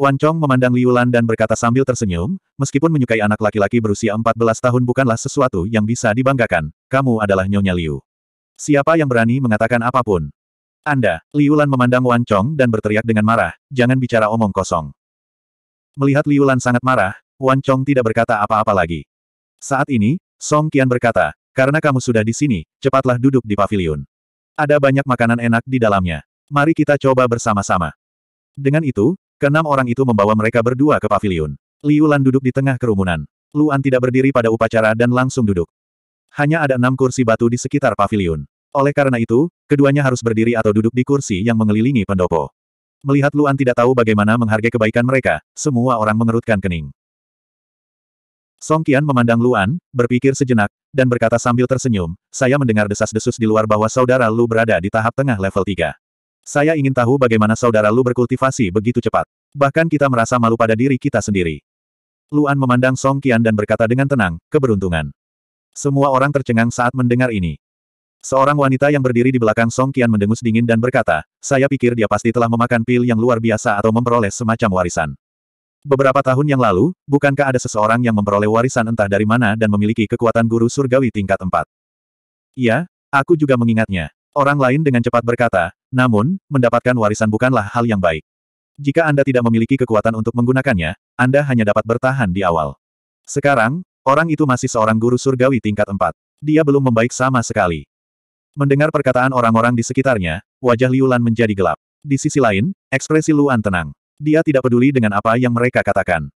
Wan Chong memandang Liu Lan dan berkata sambil tersenyum, meskipun menyukai anak laki-laki berusia 14 tahun bukanlah sesuatu yang bisa dibanggakan, kamu adalah Nyonya Liu. Siapa yang berani mengatakan apapun? Anda, Liu Lan memandang Wan Chong dan berteriak dengan marah, jangan bicara omong kosong. Melihat Liu Lan sangat marah, Wan Chong tidak berkata apa-apa lagi. Saat ini, Song Qian berkata, karena kamu sudah di sini, cepatlah duduk di pavilion. Ada banyak makanan enak di dalamnya. Mari kita coba bersama-sama. Dengan itu, Keenam orang itu membawa mereka berdua ke pavilion, Liu Lan duduk di tengah kerumunan. Luan tidak berdiri pada upacara dan langsung duduk. Hanya ada enam kursi batu di sekitar pavilion. Oleh karena itu, keduanya harus berdiri atau duduk di kursi yang mengelilingi pendopo. Melihat Luan tidak tahu bagaimana menghargai kebaikan mereka, semua orang mengerutkan kening. Song Qian memandang Luan, berpikir sejenak, dan berkata sambil tersenyum, saya mendengar desas-desus di luar bahwa saudara Lu berada di tahap tengah level 3. Saya ingin tahu bagaimana saudara Lu berkultivasi begitu cepat. Bahkan kita merasa malu pada diri kita sendiri. Luan memandang Song Qian dan berkata dengan tenang, keberuntungan. Semua orang tercengang saat mendengar ini. Seorang wanita yang berdiri di belakang Song Qian mendengus dingin dan berkata, saya pikir dia pasti telah memakan pil yang luar biasa atau memperoleh semacam warisan. Beberapa tahun yang lalu, bukankah ada seseorang yang memperoleh warisan entah dari mana dan memiliki kekuatan guru surgawi tingkat 4? Iya, aku juga mengingatnya. Orang lain dengan cepat berkata, namun, mendapatkan warisan bukanlah hal yang baik. Jika Anda tidak memiliki kekuatan untuk menggunakannya, Anda hanya dapat bertahan di awal. Sekarang, orang itu masih seorang guru surgawi tingkat 4. Dia belum membaik sama sekali. Mendengar perkataan orang-orang di sekitarnya, wajah Liulan menjadi gelap. Di sisi lain, ekspresi Luan tenang. Dia tidak peduli dengan apa yang mereka katakan.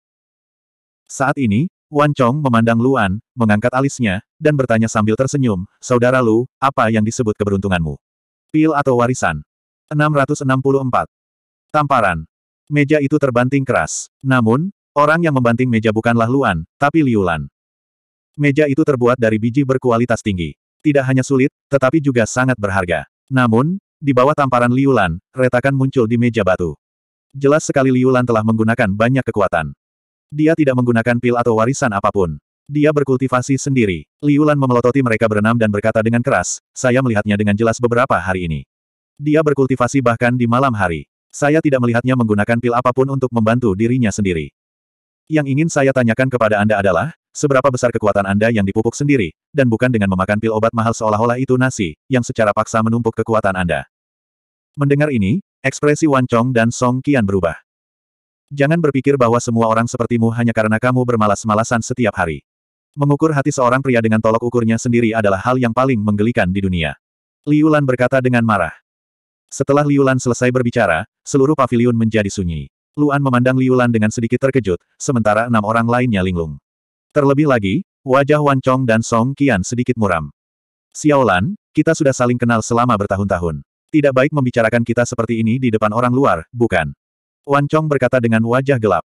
Saat ini, Wan Chong memandang Luan, mengangkat alisnya, dan bertanya sambil tersenyum, Saudara Lu, apa yang disebut keberuntunganmu? Pil atau warisan? 664. Tamparan. Meja itu terbanting keras. Namun, orang yang membanting meja bukanlah Luan, tapi Liulan. Meja itu terbuat dari biji berkualitas tinggi. Tidak hanya sulit, tetapi juga sangat berharga. Namun, di bawah tamparan Liulan, retakan muncul di meja batu. Jelas sekali Liulan telah menggunakan banyak kekuatan. Dia tidak menggunakan pil atau warisan apapun. Dia berkultivasi sendiri. Liulan memelototi mereka berenam dan berkata dengan keras, saya melihatnya dengan jelas beberapa hari ini. Dia berkultivasi bahkan di malam hari. Saya tidak melihatnya menggunakan pil apapun untuk membantu dirinya sendiri. Yang ingin saya tanyakan kepada Anda adalah, seberapa besar kekuatan Anda yang dipupuk sendiri, dan bukan dengan memakan pil obat mahal seolah-olah itu nasi, yang secara paksa menumpuk kekuatan Anda. Mendengar ini, ekspresi Wan Chong dan Song Kian berubah. Jangan berpikir bahwa semua orang sepertimu hanya karena kamu bermalas-malasan setiap hari. Mengukur hati seorang pria dengan tolok ukurnya sendiri adalah hal yang paling menggelikan di dunia. Liulan berkata dengan marah. Setelah Liulan selesai berbicara, seluruh pavilion menjadi sunyi. Luan memandang Liulan dengan sedikit terkejut, sementara enam orang lainnya linglung. Terlebih lagi, wajah Wan Chong dan Song Qian sedikit muram. Xiaolan, kita sudah saling kenal selama bertahun-tahun. Tidak baik membicarakan kita seperti ini di depan orang luar, bukan? Wan Chong berkata dengan wajah gelap.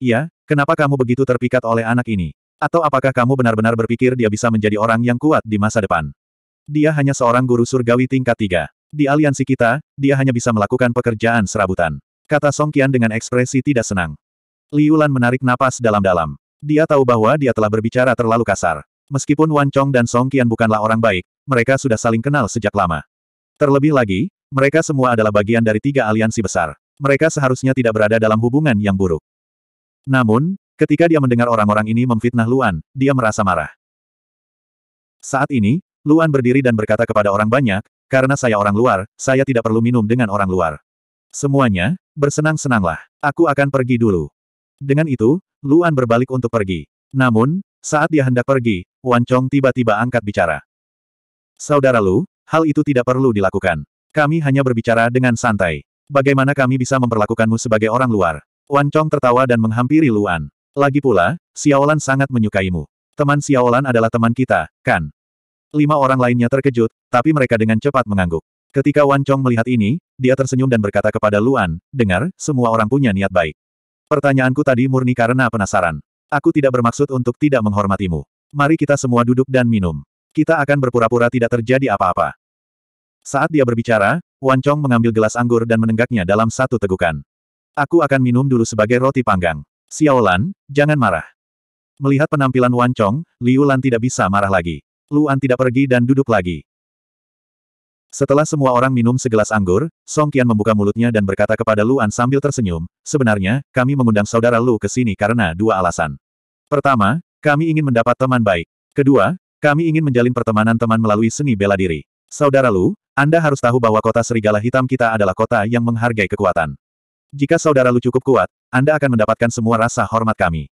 Iya, kenapa kamu begitu terpikat oleh anak ini? Atau apakah kamu benar-benar berpikir dia bisa menjadi orang yang kuat di masa depan? Dia hanya seorang guru surgawi tingkat tiga. Di aliansi kita, dia hanya bisa melakukan pekerjaan serabutan. Kata Song Qian dengan ekspresi tidak senang. Liu Lan menarik napas dalam-dalam. Dia tahu bahwa dia telah berbicara terlalu kasar. Meskipun Wan Chong dan Song Qian bukanlah orang baik, mereka sudah saling kenal sejak lama. Terlebih lagi, mereka semua adalah bagian dari tiga aliansi besar. Mereka seharusnya tidak berada dalam hubungan yang buruk. Namun, Ketika dia mendengar orang-orang ini memfitnah Luan, dia merasa marah. Saat ini, Luan berdiri dan berkata kepada orang banyak, karena saya orang luar, saya tidak perlu minum dengan orang luar. Semuanya, bersenang-senanglah. Aku akan pergi dulu. Dengan itu, Luan berbalik untuk pergi. Namun, saat dia hendak pergi, Wan Chong tiba-tiba angkat bicara. Saudara Lu, hal itu tidak perlu dilakukan. Kami hanya berbicara dengan santai. Bagaimana kami bisa memperlakukanmu sebagai orang luar? Wan Chong tertawa dan menghampiri Luan. Lagi pula, Xiaolan sangat menyukaimu. Teman Xiaolan adalah teman kita, kan? Lima orang lainnya terkejut, tapi mereka dengan cepat mengangguk. Ketika Wan Chong melihat ini, dia tersenyum dan berkata kepada Luan, dengar, semua orang punya niat baik. Pertanyaanku tadi murni karena penasaran. Aku tidak bermaksud untuk tidak menghormatimu. Mari kita semua duduk dan minum. Kita akan berpura-pura tidak terjadi apa-apa. Saat dia berbicara, Wan Chong mengambil gelas anggur dan menenggaknya dalam satu tegukan. Aku akan minum dulu sebagai roti panggang. Xiaolan, jangan marah. Melihat penampilan Wan Chong, Liu Lan tidak bisa marah lagi. Luan tidak pergi dan duduk lagi. Setelah semua orang minum segelas anggur, Song Qian membuka mulutnya dan berkata kepada Luan sambil tersenyum, sebenarnya, kami mengundang saudara Lu ke sini karena dua alasan. Pertama, kami ingin mendapat teman baik. Kedua, kami ingin menjalin pertemanan teman melalui seni bela diri. Saudara Lu, Anda harus tahu bahwa kota serigala hitam kita adalah kota yang menghargai kekuatan. Jika saudara Lu cukup kuat, anda akan mendapatkan semua rasa hormat kami.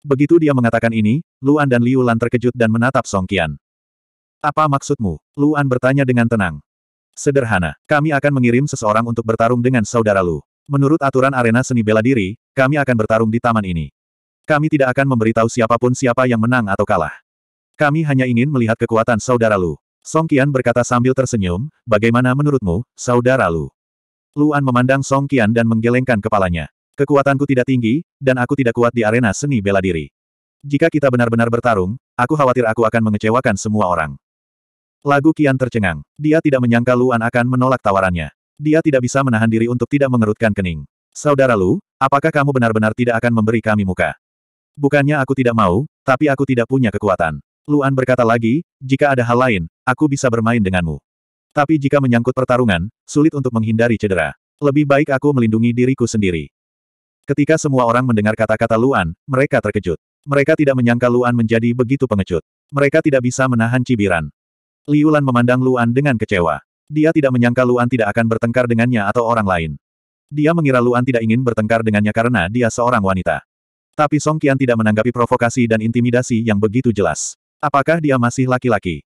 Begitu dia mengatakan ini, Luan dan Liu Lan terkejut dan menatap Song Qian. Apa maksudmu? Luan bertanya dengan tenang. Sederhana, kami akan mengirim seseorang untuk bertarung dengan saudara Lu. Menurut aturan arena seni bela diri, kami akan bertarung di taman ini. Kami tidak akan memberitahu siapapun siapa yang menang atau kalah. Kami hanya ingin melihat kekuatan saudara Lu. Song Qian berkata sambil tersenyum, bagaimana menurutmu, saudara Lu? Luan memandang Song Qian dan menggelengkan kepalanya. Kekuatanku tidak tinggi, dan aku tidak kuat di arena seni bela diri. Jika kita benar-benar bertarung, aku khawatir aku akan mengecewakan semua orang. Lagu Kian tercengang. Dia tidak menyangka Luan akan menolak tawarannya. Dia tidak bisa menahan diri untuk tidak mengerutkan kening. Saudara Lu, apakah kamu benar-benar tidak akan memberi kami muka? Bukannya aku tidak mau, tapi aku tidak punya kekuatan. Luan berkata lagi, jika ada hal lain, aku bisa bermain denganmu. Tapi jika menyangkut pertarungan, sulit untuk menghindari cedera. Lebih baik aku melindungi diriku sendiri. Ketika semua orang mendengar kata-kata Luan, mereka terkejut. Mereka tidak menyangka Luan menjadi begitu pengecut. Mereka tidak bisa menahan cibiran. Liulan memandang Luan dengan kecewa. Dia tidak menyangka Luan tidak akan bertengkar dengannya atau orang lain. Dia mengira Luan tidak ingin bertengkar dengannya karena dia seorang wanita. Tapi Song Qian tidak menanggapi provokasi dan intimidasi yang begitu jelas. Apakah dia masih laki-laki?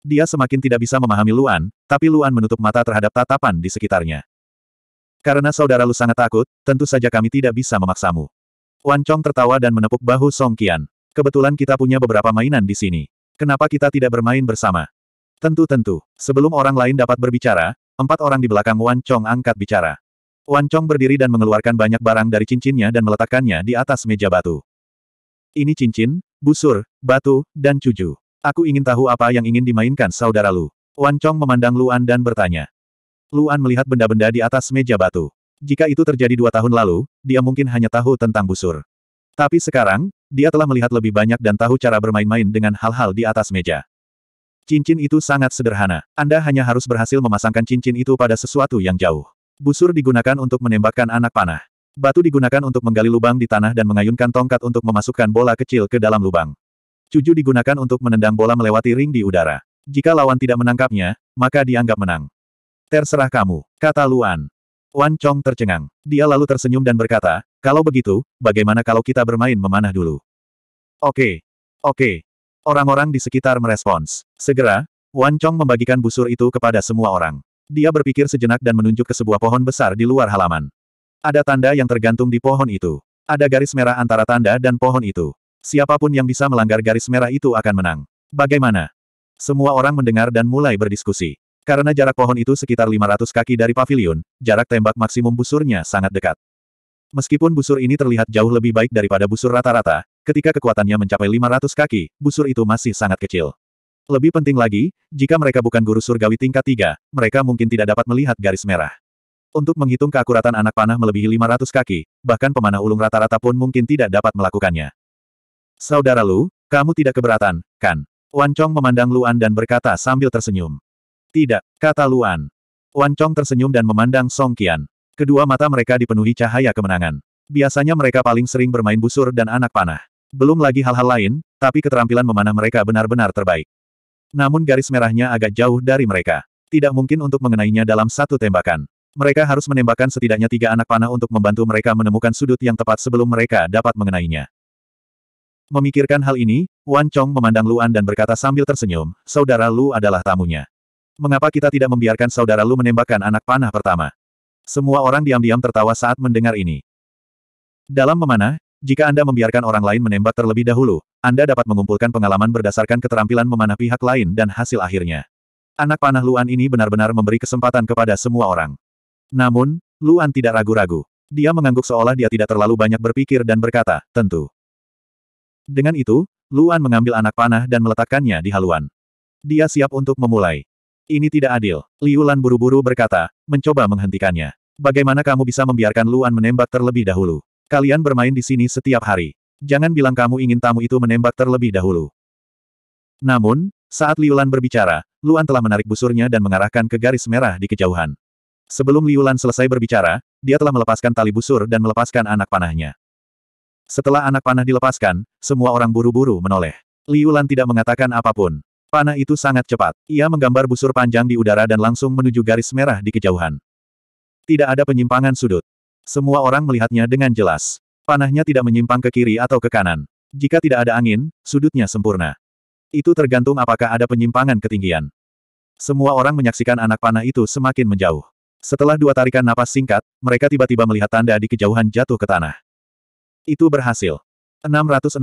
Dia semakin tidak bisa memahami Luan, tapi Luan menutup mata terhadap tatapan di sekitarnya. Karena saudara Lu sangat takut, tentu saja kami tidak bisa memaksamu. Wan Chong tertawa dan menepuk bahu Song Qian. Kebetulan kita punya beberapa mainan di sini. Kenapa kita tidak bermain bersama? Tentu-tentu. Sebelum orang lain dapat berbicara, empat orang di belakang Wan Chong angkat bicara. Wan Chong berdiri dan mengeluarkan banyak barang dari cincinnya dan meletakkannya di atas meja batu. Ini cincin, busur, batu, dan cuju. Aku ingin tahu apa yang ingin dimainkan saudara Lu. Wan Chong memandang Luan dan bertanya. Luan melihat benda-benda di atas meja batu. Jika itu terjadi dua tahun lalu, dia mungkin hanya tahu tentang busur. Tapi sekarang, dia telah melihat lebih banyak dan tahu cara bermain-main dengan hal-hal di atas meja. Cincin itu sangat sederhana. Anda hanya harus berhasil memasangkan cincin itu pada sesuatu yang jauh. Busur digunakan untuk menembakkan anak panah. Batu digunakan untuk menggali lubang di tanah dan mengayunkan tongkat untuk memasukkan bola kecil ke dalam lubang. Cuju digunakan untuk menendang bola melewati ring di udara. Jika lawan tidak menangkapnya, maka dianggap menang. Terserah kamu, kata Luan. Wan Chong tercengang. Dia lalu tersenyum dan berkata, kalau begitu, bagaimana kalau kita bermain memanah dulu? Oke. Oke. Orang-orang di sekitar merespons. Segera, Wan Chong membagikan busur itu kepada semua orang. Dia berpikir sejenak dan menunjuk ke sebuah pohon besar di luar halaman. Ada tanda yang tergantung di pohon itu. Ada garis merah antara tanda dan pohon itu. Siapapun yang bisa melanggar garis merah itu akan menang. Bagaimana? Semua orang mendengar dan mulai berdiskusi. Karena jarak pohon itu sekitar 500 kaki dari pavilion, jarak tembak maksimum busurnya sangat dekat. Meskipun busur ini terlihat jauh lebih baik daripada busur rata-rata, ketika kekuatannya mencapai 500 kaki, busur itu masih sangat kecil. Lebih penting lagi, jika mereka bukan guru surgawi tingkat 3, mereka mungkin tidak dapat melihat garis merah. Untuk menghitung keakuratan anak panah melebihi 500 kaki, bahkan pemanah ulung rata-rata pun mungkin tidak dapat melakukannya. Saudara Lu, kamu tidak keberatan, kan? Wan Chong memandang Luan dan berkata sambil tersenyum. Tidak, kata Luan. Wan Chong tersenyum dan memandang Song Qian. Kedua mata mereka dipenuhi cahaya kemenangan. Biasanya mereka paling sering bermain busur dan anak panah. Belum lagi hal-hal lain, tapi keterampilan memanah mereka benar-benar terbaik. Namun garis merahnya agak jauh dari mereka. Tidak mungkin untuk mengenainya dalam satu tembakan. Mereka harus menembakkan setidaknya tiga anak panah untuk membantu mereka menemukan sudut yang tepat sebelum mereka dapat mengenainya. Memikirkan hal ini, Wan Chong memandang Luan dan berkata sambil tersenyum, saudara Lu adalah tamunya. Mengapa kita tidak membiarkan saudara lu menembakkan anak panah pertama? Semua orang diam-diam tertawa saat mendengar ini. Dalam memanah, jika Anda membiarkan orang lain menembak terlebih dahulu, Anda dapat mengumpulkan pengalaman berdasarkan keterampilan memanah pihak lain dan hasil akhirnya. Anak panah Luan ini benar-benar memberi kesempatan kepada semua orang. Namun, Luan tidak ragu-ragu. Dia mengangguk seolah dia tidak terlalu banyak berpikir dan berkata, tentu. Dengan itu, Luan mengambil anak panah dan meletakkannya di haluan. Dia siap untuk memulai. Ini tidak adil. Liu Lan buru-buru berkata, mencoba menghentikannya. Bagaimana kamu bisa membiarkan Luan menembak terlebih dahulu? Kalian bermain di sini setiap hari. Jangan bilang kamu ingin tamu itu menembak terlebih dahulu. Namun, saat Liu Lan berbicara, Luan telah menarik busurnya dan mengarahkan ke garis merah di kejauhan. Sebelum Liu Lan selesai berbicara, dia telah melepaskan tali busur dan melepaskan anak panahnya. Setelah anak panah dilepaskan, semua orang buru-buru menoleh. Liu Lan tidak mengatakan apapun. Panah itu sangat cepat. Ia menggambar busur panjang di udara dan langsung menuju garis merah di kejauhan. Tidak ada penyimpangan sudut. Semua orang melihatnya dengan jelas. Panahnya tidak menyimpang ke kiri atau ke kanan. Jika tidak ada angin, sudutnya sempurna. Itu tergantung apakah ada penyimpangan ketinggian. Semua orang menyaksikan anak panah itu semakin menjauh. Setelah dua tarikan napas singkat, mereka tiba-tiba melihat tanda di kejauhan jatuh ke tanah. Itu berhasil. 665.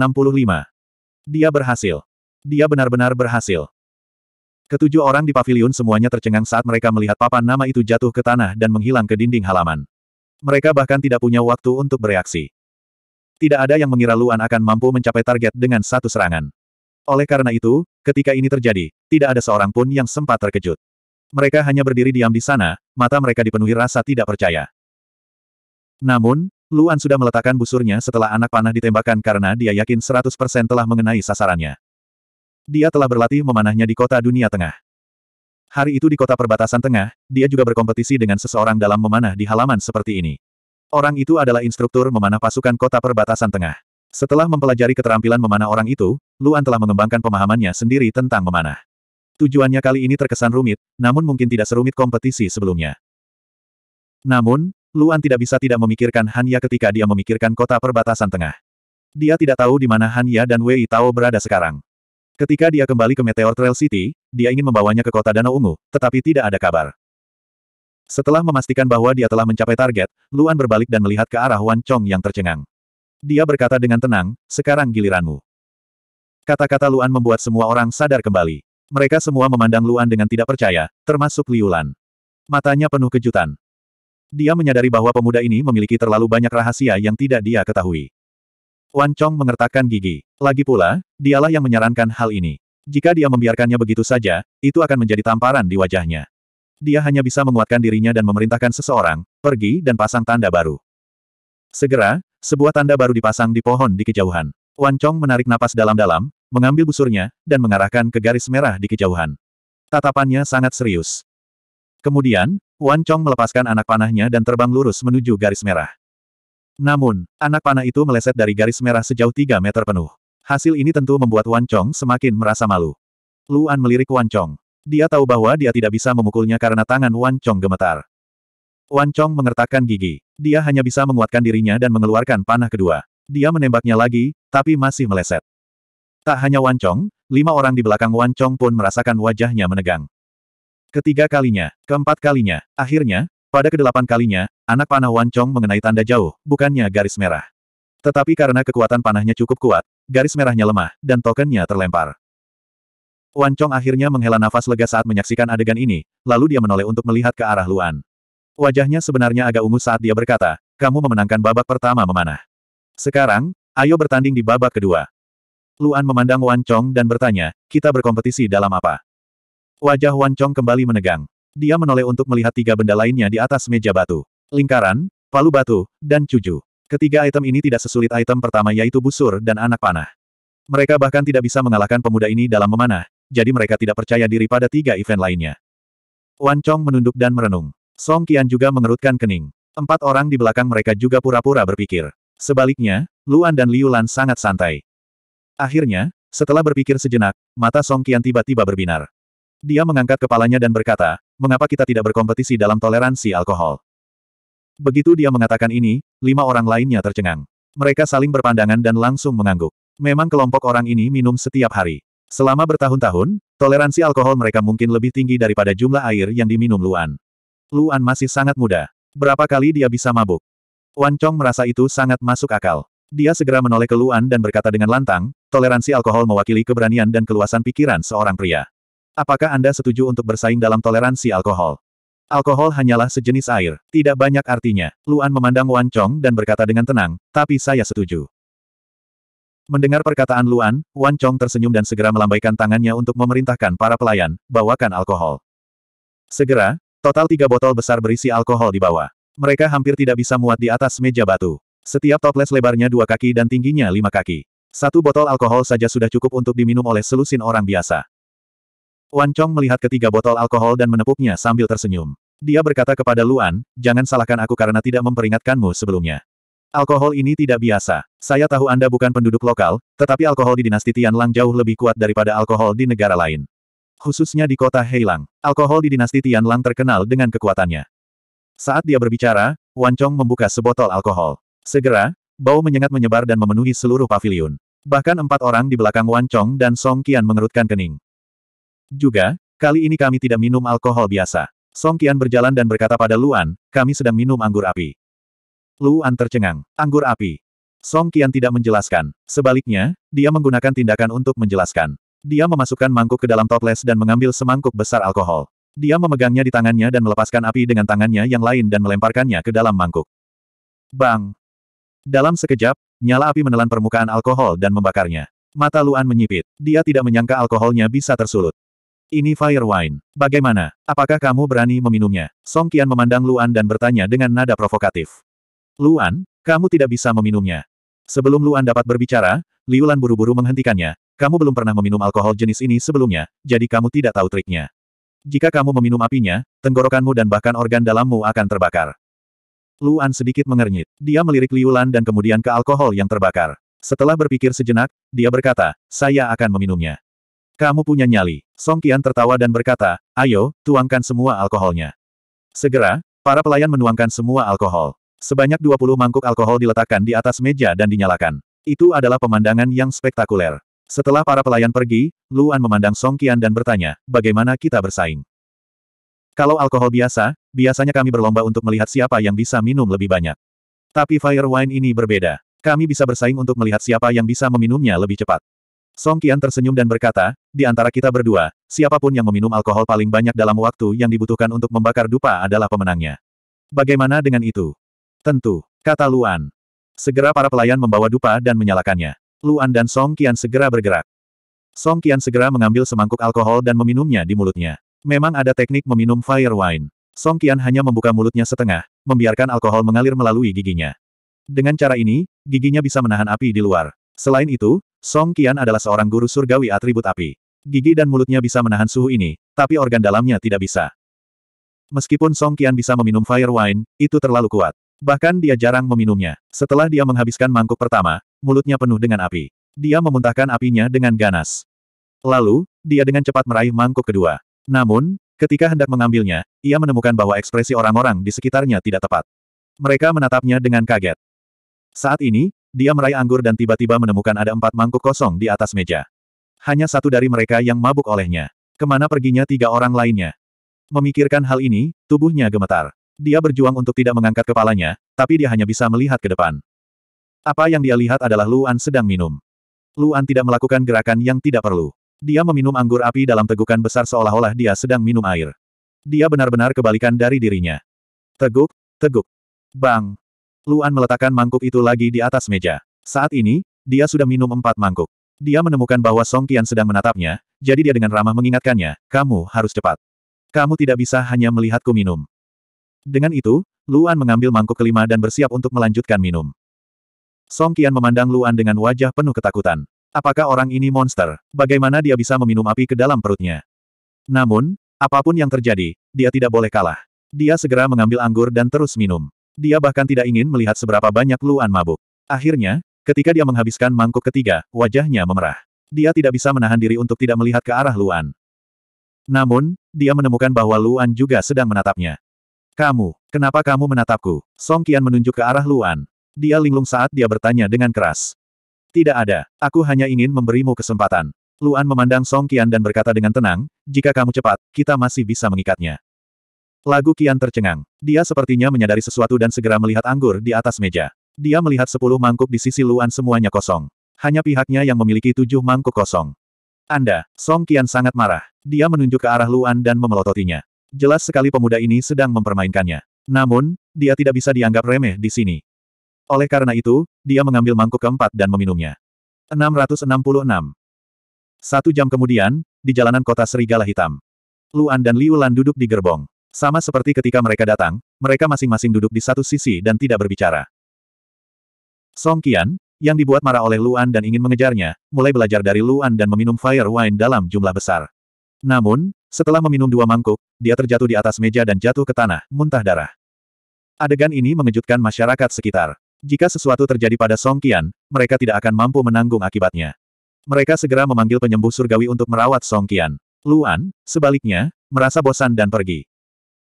Dia berhasil. Dia benar-benar berhasil. Ketujuh orang di paviliun semuanya tercengang saat mereka melihat papan nama itu jatuh ke tanah dan menghilang ke dinding halaman. Mereka bahkan tidak punya waktu untuk bereaksi. Tidak ada yang mengira Luan akan mampu mencapai target dengan satu serangan. Oleh karena itu, ketika ini terjadi, tidak ada seorang pun yang sempat terkejut. Mereka hanya berdiri diam di sana, mata mereka dipenuhi rasa tidak percaya. Namun, Luan sudah meletakkan busurnya setelah anak panah ditembakkan karena dia yakin 100% telah mengenai sasarannya. Dia telah berlatih memanahnya di kota dunia tengah. Hari itu di kota perbatasan tengah, dia juga berkompetisi dengan seseorang dalam memanah di halaman seperti ini. Orang itu adalah instruktur memanah pasukan kota perbatasan tengah. Setelah mempelajari keterampilan memanah orang itu, Luan telah mengembangkan pemahamannya sendiri tentang memanah. Tujuannya kali ini terkesan rumit, namun mungkin tidak serumit kompetisi sebelumnya. Namun, Luan tidak bisa tidak memikirkan Hanya ketika dia memikirkan kota perbatasan tengah. Dia tidak tahu di mana Hanya dan Wei Tao berada sekarang. Ketika dia kembali ke Meteor Trail City, dia ingin membawanya ke kota Danau Ungu, tetapi tidak ada kabar. Setelah memastikan bahwa dia telah mencapai target, Luan berbalik dan melihat ke arah Wan Chong yang tercengang. Dia berkata dengan tenang, sekarang giliranmu. Kata-kata Luan membuat semua orang sadar kembali. Mereka semua memandang Luan dengan tidak percaya, termasuk Liu Lan. Matanya penuh kejutan. Dia menyadari bahwa pemuda ini memiliki terlalu banyak rahasia yang tidak dia ketahui. Wan Chong mengertakkan gigi. Lagi pula, dialah yang menyarankan hal ini. Jika dia membiarkannya begitu saja, itu akan menjadi tamparan di wajahnya. Dia hanya bisa menguatkan dirinya dan memerintahkan seseorang, pergi dan pasang tanda baru. Segera, sebuah tanda baru dipasang di pohon di kejauhan. Wan Chong menarik napas dalam-dalam, mengambil busurnya, dan mengarahkan ke garis merah di kejauhan. Tatapannya sangat serius. Kemudian, Wan Chong melepaskan anak panahnya dan terbang lurus menuju garis merah. Namun, anak panah itu meleset dari garis merah sejauh 3 meter penuh. Hasil ini tentu membuat Wan Chong semakin merasa malu. Luan melirik Wan Chong. Dia tahu bahwa dia tidak bisa memukulnya karena tangan Wan Chong gemetar. Wan Chong mengertakkan gigi. Dia hanya bisa menguatkan dirinya dan mengeluarkan panah kedua. Dia menembaknya lagi, tapi masih meleset. Tak hanya Wan Chong, lima orang di belakang Wan Chong pun merasakan wajahnya menegang. Ketiga kalinya, keempat kalinya, akhirnya, pada kedelapan kalinya, anak panah Wan Chong mengenai tanda jauh, bukannya garis merah. Tetapi karena kekuatan panahnya cukup kuat, garis merahnya lemah, dan tokennya terlempar. Wan Chong akhirnya menghela nafas lega saat menyaksikan adegan ini, lalu dia menoleh untuk melihat ke arah Luan. Wajahnya sebenarnya agak ungu saat dia berkata, kamu memenangkan babak pertama memanah. Sekarang, ayo bertanding di babak kedua. Luan memandang Wan Chong dan bertanya, kita berkompetisi dalam apa? Wajah Wan Chong kembali menegang. Dia menoleh untuk melihat tiga benda lainnya di atas meja batu lingkaran, palu batu, dan cuju. Ketiga item ini tidak sesulit item pertama yaitu busur dan anak panah. Mereka bahkan tidak bisa mengalahkan pemuda ini dalam memanah, jadi mereka tidak percaya diri pada tiga event lainnya. Wan Chong menunduk dan merenung. Song Qian juga mengerutkan kening. Empat orang di belakang mereka juga pura-pura berpikir. Sebaliknya, Luan dan Liu Lan sangat santai. Akhirnya, setelah berpikir sejenak, mata Song Qian tiba-tiba berbinar. Dia mengangkat kepalanya dan berkata, mengapa kita tidak berkompetisi dalam toleransi alkohol? Begitu dia mengatakan ini, lima orang lainnya tercengang. Mereka saling berpandangan dan langsung mengangguk. Memang kelompok orang ini minum setiap hari. Selama bertahun-tahun, toleransi alkohol mereka mungkin lebih tinggi daripada jumlah air yang diminum Luan. Luan masih sangat muda. Berapa kali dia bisa mabuk? Wan Chong merasa itu sangat masuk akal. Dia segera menoleh ke Luan dan berkata dengan lantang, toleransi alkohol mewakili keberanian dan keluasan pikiran seorang pria. Apakah Anda setuju untuk bersaing dalam toleransi alkohol? Alkohol hanyalah sejenis air, tidak banyak artinya. Luan memandang Wan Chong dan berkata dengan tenang, tapi saya setuju. Mendengar perkataan Luan, Wan Chong tersenyum dan segera melambaikan tangannya untuk memerintahkan para pelayan, bawakan alkohol. Segera, total tiga botol besar berisi alkohol di bawah. Mereka hampir tidak bisa muat di atas meja batu. Setiap toples lebarnya dua kaki dan tingginya lima kaki. Satu botol alkohol saja sudah cukup untuk diminum oleh selusin orang biasa. Wan Chong melihat ketiga botol alkohol dan menepuknya sambil tersenyum. Dia berkata kepada Luan, jangan salahkan aku karena tidak memperingatkanmu sebelumnya. Alkohol ini tidak biasa. Saya tahu Anda bukan penduduk lokal, tetapi alkohol di dinasti Tianlang jauh lebih kuat daripada alkohol di negara lain. Khususnya di kota Heilang, alkohol di dinasti Tianlang terkenal dengan kekuatannya. Saat dia berbicara, Wan Chong membuka sebotol alkohol. Segera, bau menyengat menyebar dan memenuhi seluruh paviliun. Bahkan empat orang di belakang Wan Chong dan Song Qian mengerutkan kening. Juga, kali ini kami tidak minum alkohol biasa. Song Qian berjalan dan berkata pada Luan, kami sedang minum anggur api. Luan tercengang. Anggur api. Song Qian tidak menjelaskan. Sebaliknya, dia menggunakan tindakan untuk menjelaskan. Dia memasukkan mangkuk ke dalam toples dan mengambil semangkuk besar alkohol. Dia memegangnya di tangannya dan melepaskan api dengan tangannya yang lain dan melemparkannya ke dalam mangkuk. Bang! Dalam sekejap, nyala api menelan permukaan alkohol dan membakarnya. Mata Luan menyipit. Dia tidak menyangka alkoholnya bisa tersulut. Ini fire wine. Bagaimana? Apakah kamu berani meminumnya? Song Qian memandang Luan dan bertanya dengan nada provokatif. Luan, kamu tidak bisa meminumnya. Sebelum Luan dapat berbicara, Liulan buru-buru menghentikannya. Kamu belum pernah meminum alkohol jenis ini sebelumnya, jadi kamu tidak tahu triknya. Jika kamu meminum apinya, tenggorokanmu dan bahkan organ dalammu akan terbakar. Luan sedikit mengernyit. Dia melirik Liulan dan kemudian ke alkohol yang terbakar. Setelah berpikir sejenak, dia berkata, saya akan meminumnya. Kamu punya nyali. Song Qian tertawa dan berkata, ayo, tuangkan semua alkoholnya. Segera, para pelayan menuangkan semua alkohol. Sebanyak 20 mangkuk alkohol diletakkan di atas meja dan dinyalakan. Itu adalah pemandangan yang spektakuler. Setelah para pelayan pergi, Luan memandang Song Qian dan bertanya, bagaimana kita bersaing? Kalau alkohol biasa, biasanya kami berlomba untuk melihat siapa yang bisa minum lebih banyak. Tapi fire wine ini berbeda. Kami bisa bersaing untuk melihat siapa yang bisa meminumnya lebih cepat. Song Qian tersenyum dan berkata, di antara kita berdua, siapapun yang meminum alkohol paling banyak dalam waktu yang dibutuhkan untuk membakar dupa adalah pemenangnya. Bagaimana dengan itu? Tentu, kata Luan. Segera para pelayan membawa dupa dan menyalakannya. Luan dan Song Qian segera bergerak. Song Qian segera mengambil semangkuk alkohol dan meminumnya di mulutnya. Memang ada teknik meminum fire wine. Song Qian hanya membuka mulutnya setengah, membiarkan alkohol mengalir melalui giginya. Dengan cara ini, giginya bisa menahan api di luar. Selain itu, Song Qian adalah seorang guru surgawi atribut api. Gigi dan mulutnya bisa menahan suhu ini, tapi organ dalamnya tidak bisa. Meskipun Song Qian bisa meminum fire wine, itu terlalu kuat. Bahkan dia jarang meminumnya. Setelah dia menghabiskan mangkuk pertama, mulutnya penuh dengan api. Dia memuntahkan apinya dengan ganas. Lalu, dia dengan cepat meraih mangkuk kedua. Namun, ketika hendak mengambilnya, ia menemukan bahwa ekspresi orang-orang di sekitarnya tidak tepat. Mereka menatapnya dengan kaget. Saat ini, dia meraih anggur dan tiba-tiba menemukan ada empat mangkuk kosong di atas meja. Hanya satu dari mereka yang mabuk olehnya. Kemana perginya tiga orang lainnya? Memikirkan hal ini, tubuhnya gemetar. Dia berjuang untuk tidak mengangkat kepalanya, tapi dia hanya bisa melihat ke depan. Apa yang dia lihat adalah Luan sedang minum. Luan tidak melakukan gerakan yang tidak perlu. Dia meminum anggur api dalam tegukan besar seolah-olah dia sedang minum air. Dia benar-benar kebalikan dari dirinya. Teguk, teguk. Bang, Luan meletakkan mangkuk itu lagi di atas meja. Saat ini, dia sudah minum empat mangkuk. Dia menemukan bahwa Song Qian sedang menatapnya, jadi dia dengan ramah mengingatkannya, kamu harus cepat. Kamu tidak bisa hanya melihatku minum. Dengan itu, Luan mengambil mangkuk kelima dan bersiap untuk melanjutkan minum. Song Qian memandang Luan dengan wajah penuh ketakutan. Apakah orang ini monster? Bagaimana dia bisa meminum api ke dalam perutnya? Namun, apapun yang terjadi, dia tidak boleh kalah. Dia segera mengambil anggur dan terus minum. Dia bahkan tidak ingin melihat seberapa banyak Luan mabuk. Akhirnya, ketika dia menghabiskan mangkuk ketiga, wajahnya memerah. Dia tidak bisa menahan diri untuk tidak melihat ke arah Luan. Namun, dia menemukan bahwa Luan juga sedang menatapnya. Kamu, kenapa kamu menatapku? Song Qian menunjuk ke arah Luan. Dia linglung saat dia bertanya dengan keras. Tidak ada, aku hanya ingin memberimu kesempatan. Luan memandang Song Qian dan berkata dengan tenang, jika kamu cepat, kita masih bisa mengikatnya. Lagu Kian tercengang. Dia sepertinya menyadari sesuatu dan segera melihat anggur di atas meja. Dia melihat sepuluh mangkuk di sisi Luan semuanya kosong. Hanya pihaknya yang memiliki tujuh mangkuk kosong. Anda, Song Kian sangat marah. Dia menunjuk ke arah Luan dan memelototinya. Jelas sekali pemuda ini sedang mempermainkannya. Namun, dia tidak bisa dianggap remeh di sini. Oleh karena itu, dia mengambil mangkuk keempat dan meminumnya. 666. Satu jam kemudian, di jalanan kota Serigala Hitam. Luan dan Liu Lan duduk di gerbong. Sama seperti ketika mereka datang, mereka masing-masing duduk di satu sisi dan tidak berbicara. Song Qian, yang dibuat marah oleh Luan dan ingin mengejarnya, mulai belajar dari Luan dan meminum fire wine dalam jumlah besar. Namun, setelah meminum dua mangkuk, dia terjatuh di atas meja dan jatuh ke tanah, muntah darah. Adegan ini mengejutkan masyarakat sekitar. Jika sesuatu terjadi pada Song Qian, mereka tidak akan mampu menanggung akibatnya. Mereka segera memanggil penyembuh surgawi untuk merawat Song Qian. Luan, sebaliknya, merasa bosan dan pergi.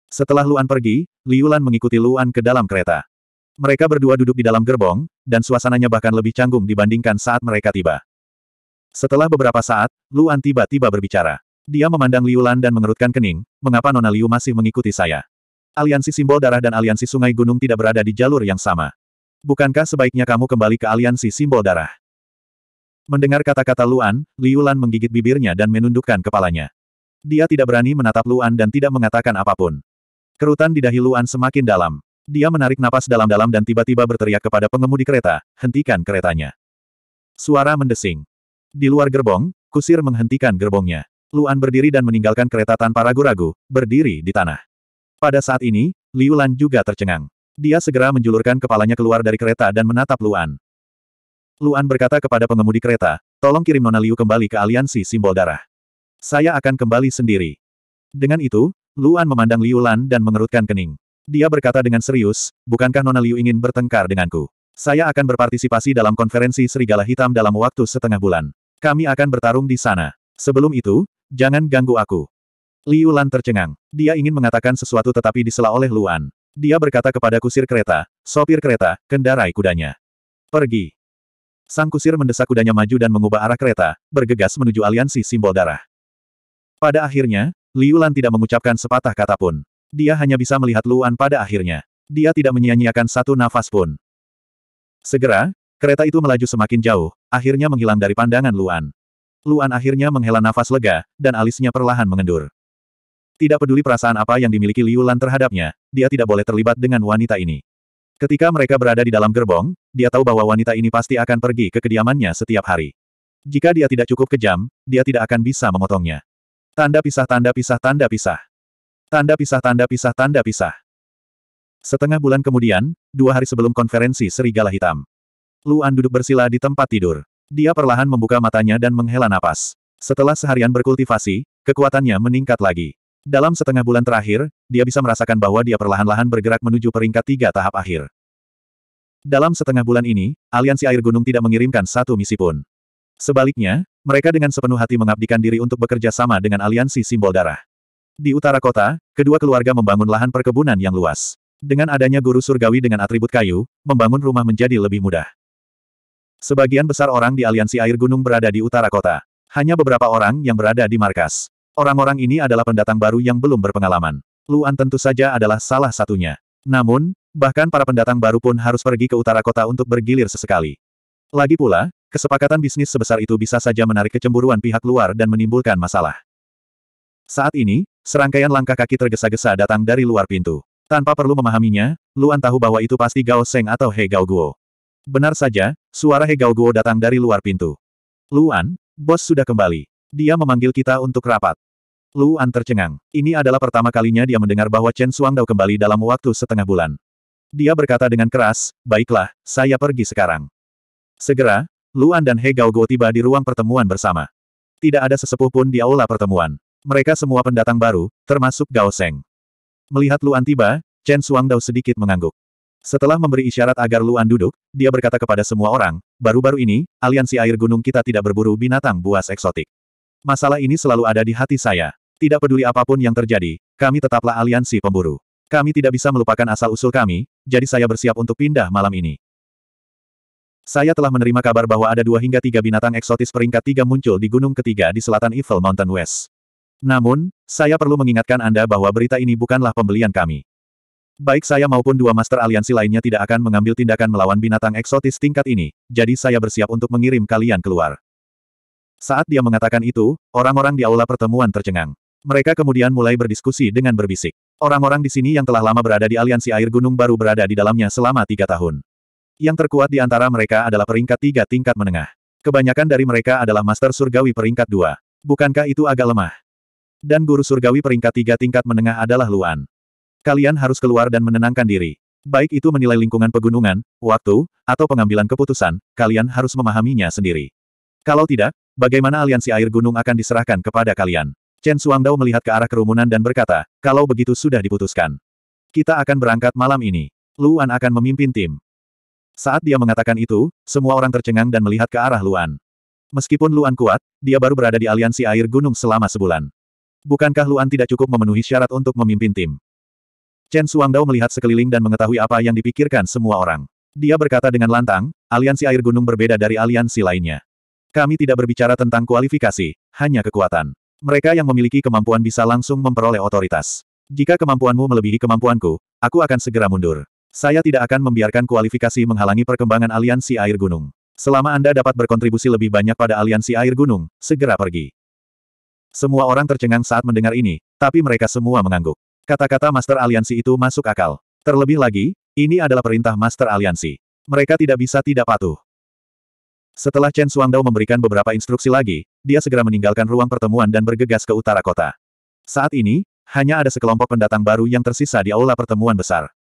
Setelah Luan pergi, Liulan mengikuti Luan ke dalam kereta. Mereka berdua duduk di dalam gerbong, dan suasananya bahkan lebih canggung dibandingkan saat mereka tiba. Setelah beberapa saat, Luan tiba-tiba berbicara. Dia memandang Liulan dan mengerutkan kening, mengapa Nona Liu masih mengikuti saya? Aliansi simbol darah dan aliansi sungai gunung tidak berada di jalur yang sama. Bukankah sebaiknya kamu kembali ke aliansi simbol darah? Mendengar kata-kata Luan, Liulan menggigit bibirnya dan menundukkan kepalanya. Dia tidak berani menatap Luan dan tidak mengatakan apapun. Kerutan di dahi Luan semakin dalam. Dia menarik napas dalam-dalam dan tiba-tiba berteriak kepada pengemudi kereta, hentikan keretanya. Suara mendesing. Di luar gerbong, kusir menghentikan gerbongnya. Luan berdiri dan meninggalkan kereta tanpa ragu-ragu, berdiri di tanah. Pada saat ini, Liu Lan juga tercengang. Dia segera menjulurkan kepalanya keluar dari kereta dan menatap Luan. Luan berkata kepada pengemudi kereta, tolong kirim Nona Liu kembali ke aliansi simbol darah. Saya akan kembali sendiri. Dengan itu, Luan memandang Liu Lan dan mengerutkan kening. Dia berkata dengan serius, bukankah Nona Liu ingin bertengkar denganku? Saya akan berpartisipasi dalam konferensi Serigala Hitam dalam waktu setengah bulan. Kami akan bertarung di sana. Sebelum itu, jangan ganggu aku. Liu Lan tercengang. Dia ingin mengatakan sesuatu tetapi disela oleh Luan. Dia berkata kepada kusir kereta, sopir kereta, kendarai kudanya. Pergi. Sang kusir mendesak kudanya maju dan mengubah arah kereta, bergegas menuju aliansi simbol darah. Pada akhirnya, Liu Lan tidak mengucapkan sepatah kata pun. Dia hanya bisa melihat Luan pada akhirnya. Dia tidak menyia-nyiakan satu nafas pun. Segera, kereta itu melaju semakin jauh, akhirnya menghilang dari pandangan Luan. Luan akhirnya menghela nafas lega, dan alisnya perlahan mengendur. Tidak peduli perasaan apa yang dimiliki Liu Lan terhadapnya, dia tidak boleh terlibat dengan wanita ini. Ketika mereka berada di dalam gerbong, dia tahu bahwa wanita ini pasti akan pergi ke kediamannya setiap hari. Jika dia tidak cukup kejam, dia tidak akan bisa memotongnya. Tanda pisah tanda pisah tanda pisah. Tanda pisah tanda pisah tanda pisah. Setengah bulan kemudian, dua hari sebelum konferensi Serigala Hitam. Luan duduk bersila di tempat tidur. Dia perlahan membuka matanya dan menghela napas. Setelah seharian berkultivasi, kekuatannya meningkat lagi. Dalam setengah bulan terakhir, dia bisa merasakan bahwa dia perlahan-lahan bergerak menuju peringkat tiga tahap akhir. Dalam setengah bulan ini, Aliansi Air Gunung tidak mengirimkan satu misi pun. Sebaliknya, mereka dengan sepenuh hati mengabdikan diri untuk bekerja sama dengan aliansi simbol darah. Di utara kota, kedua keluarga membangun lahan perkebunan yang luas. Dengan adanya guru surgawi dengan atribut kayu, membangun rumah menjadi lebih mudah. Sebagian besar orang di aliansi air gunung berada di utara kota. Hanya beberapa orang yang berada di markas. Orang-orang ini adalah pendatang baru yang belum berpengalaman. Luan tentu saja adalah salah satunya. Namun, bahkan para pendatang baru pun harus pergi ke utara kota untuk bergilir sesekali. Lagi pula, Kesepakatan bisnis sebesar itu bisa saja menarik kecemburuan pihak luar dan menimbulkan masalah. Saat ini, serangkaian langkah kaki tergesa-gesa datang dari luar pintu. Tanpa perlu memahaminya, Luan tahu bahwa itu pasti Gao Seng atau He Gao Guo. Benar saja, suara He Gao Guo datang dari luar pintu. Luan, bos sudah kembali. Dia memanggil kita untuk rapat. Luan tercengang. Ini adalah pertama kalinya dia mendengar bahwa Chen Suangdao kembali dalam waktu setengah bulan. Dia berkata dengan keras, baiklah, saya pergi sekarang. Segera, Luan dan He Guo tiba di ruang pertemuan bersama. Tidak ada sesepuh pun di aula pertemuan. Mereka semua pendatang baru, termasuk Gao Seng. Melihat Luan tiba, Chen Dao sedikit mengangguk. Setelah memberi isyarat agar Luan duduk, dia berkata kepada semua orang, baru-baru ini, aliansi air gunung kita tidak berburu binatang buas eksotik. Masalah ini selalu ada di hati saya. Tidak peduli apapun yang terjadi, kami tetaplah aliansi pemburu. Kami tidak bisa melupakan asal-usul kami, jadi saya bersiap untuk pindah malam ini. Saya telah menerima kabar bahwa ada dua hingga tiga binatang eksotis peringkat tiga muncul di gunung ketiga di selatan Evil Mountain West. Namun, saya perlu mengingatkan Anda bahwa berita ini bukanlah pembelian kami. Baik saya maupun dua master aliansi lainnya tidak akan mengambil tindakan melawan binatang eksotis tingkat ini, jadi saya bersiap untuk mengirim kalian keluar. Saat dia mengatakan itu, orang-orang di aula pertemuan tercengang. Mereka kemudian mulai berdiskusi dengan berbisik. Orang-orang di sini yang telah lama berada di aliansi air gunung baru berada di dalamnya selama tiga tahun. Yang terkuat di antara mereka adalah peringkat tiga tingkat menengah. Kebanyakan dari mereka adalah master surgawi peringkat dua. Bukankah itu agak lemah? Dan guru surgawi peringkat tiga tingkat menengah adalah Luan. Kalian harus keluar dan menenangkan diri. Baik itu menilai lingkungan pegunungan, waktu, atau pengambilan keputusan, kalian harus memahaminya sendiri. Kalau tidak, bagaimana aliansi air gunung akan diserahkan kepada kalian? Chen Suangdao melihat ke arah kerumunan dan berkata, kalau begitu sudah diputuskan. Kita akan berangkat malam ini. Luan akan memimpin tim. Saat dia mengatakan itu, semua orang tercengang dan melihat ke arah Luan. Meskipun Luan kuat, dia baru berada di aliansi air gunung selama sebulan. Bukankah Luan tidak cukup memenuhi syarat untuk memimpin tim? Chen Suangdao melihat sekeliling dan mengetahui apa yang dipikirkan semua orang. Dia berkata dengan lantang, aliansi air gunung berbeda dari aliansi lainnya. Kami tidak berbicara tentang kualifikasi, hanya kekuatan. Mereka yang memiliki kemampuan bisa langsung memperoleh otoritas. Jika kemampuanmu melebihi kemampuanku, aku akan segera mundur. Saya tidak akan membiarkan kualifikasi menghalangi perkembangan aliansi air gunung. Selama Anda dapat berkontribusi lebih banyak pada aliansi air gunung, segera pergi. Semua orang tercengang saat mendengar ini, tapi mereka semua mengangguk. Kata-kata Master Aliansi itu masuk akal. Terlebih lagi, ini adalah perintah Master Aliansi. Mereka tidak bisa tidak patuh. Setelah Chen Suangdao memberikan beberapa instruksi lagi, dia segera meninggalkan ruang pertemuan dan bergegas ke utara kota. Saat ini, hanya ada sekelompok pendatang baru yang tersisa di aula pertemuan besar.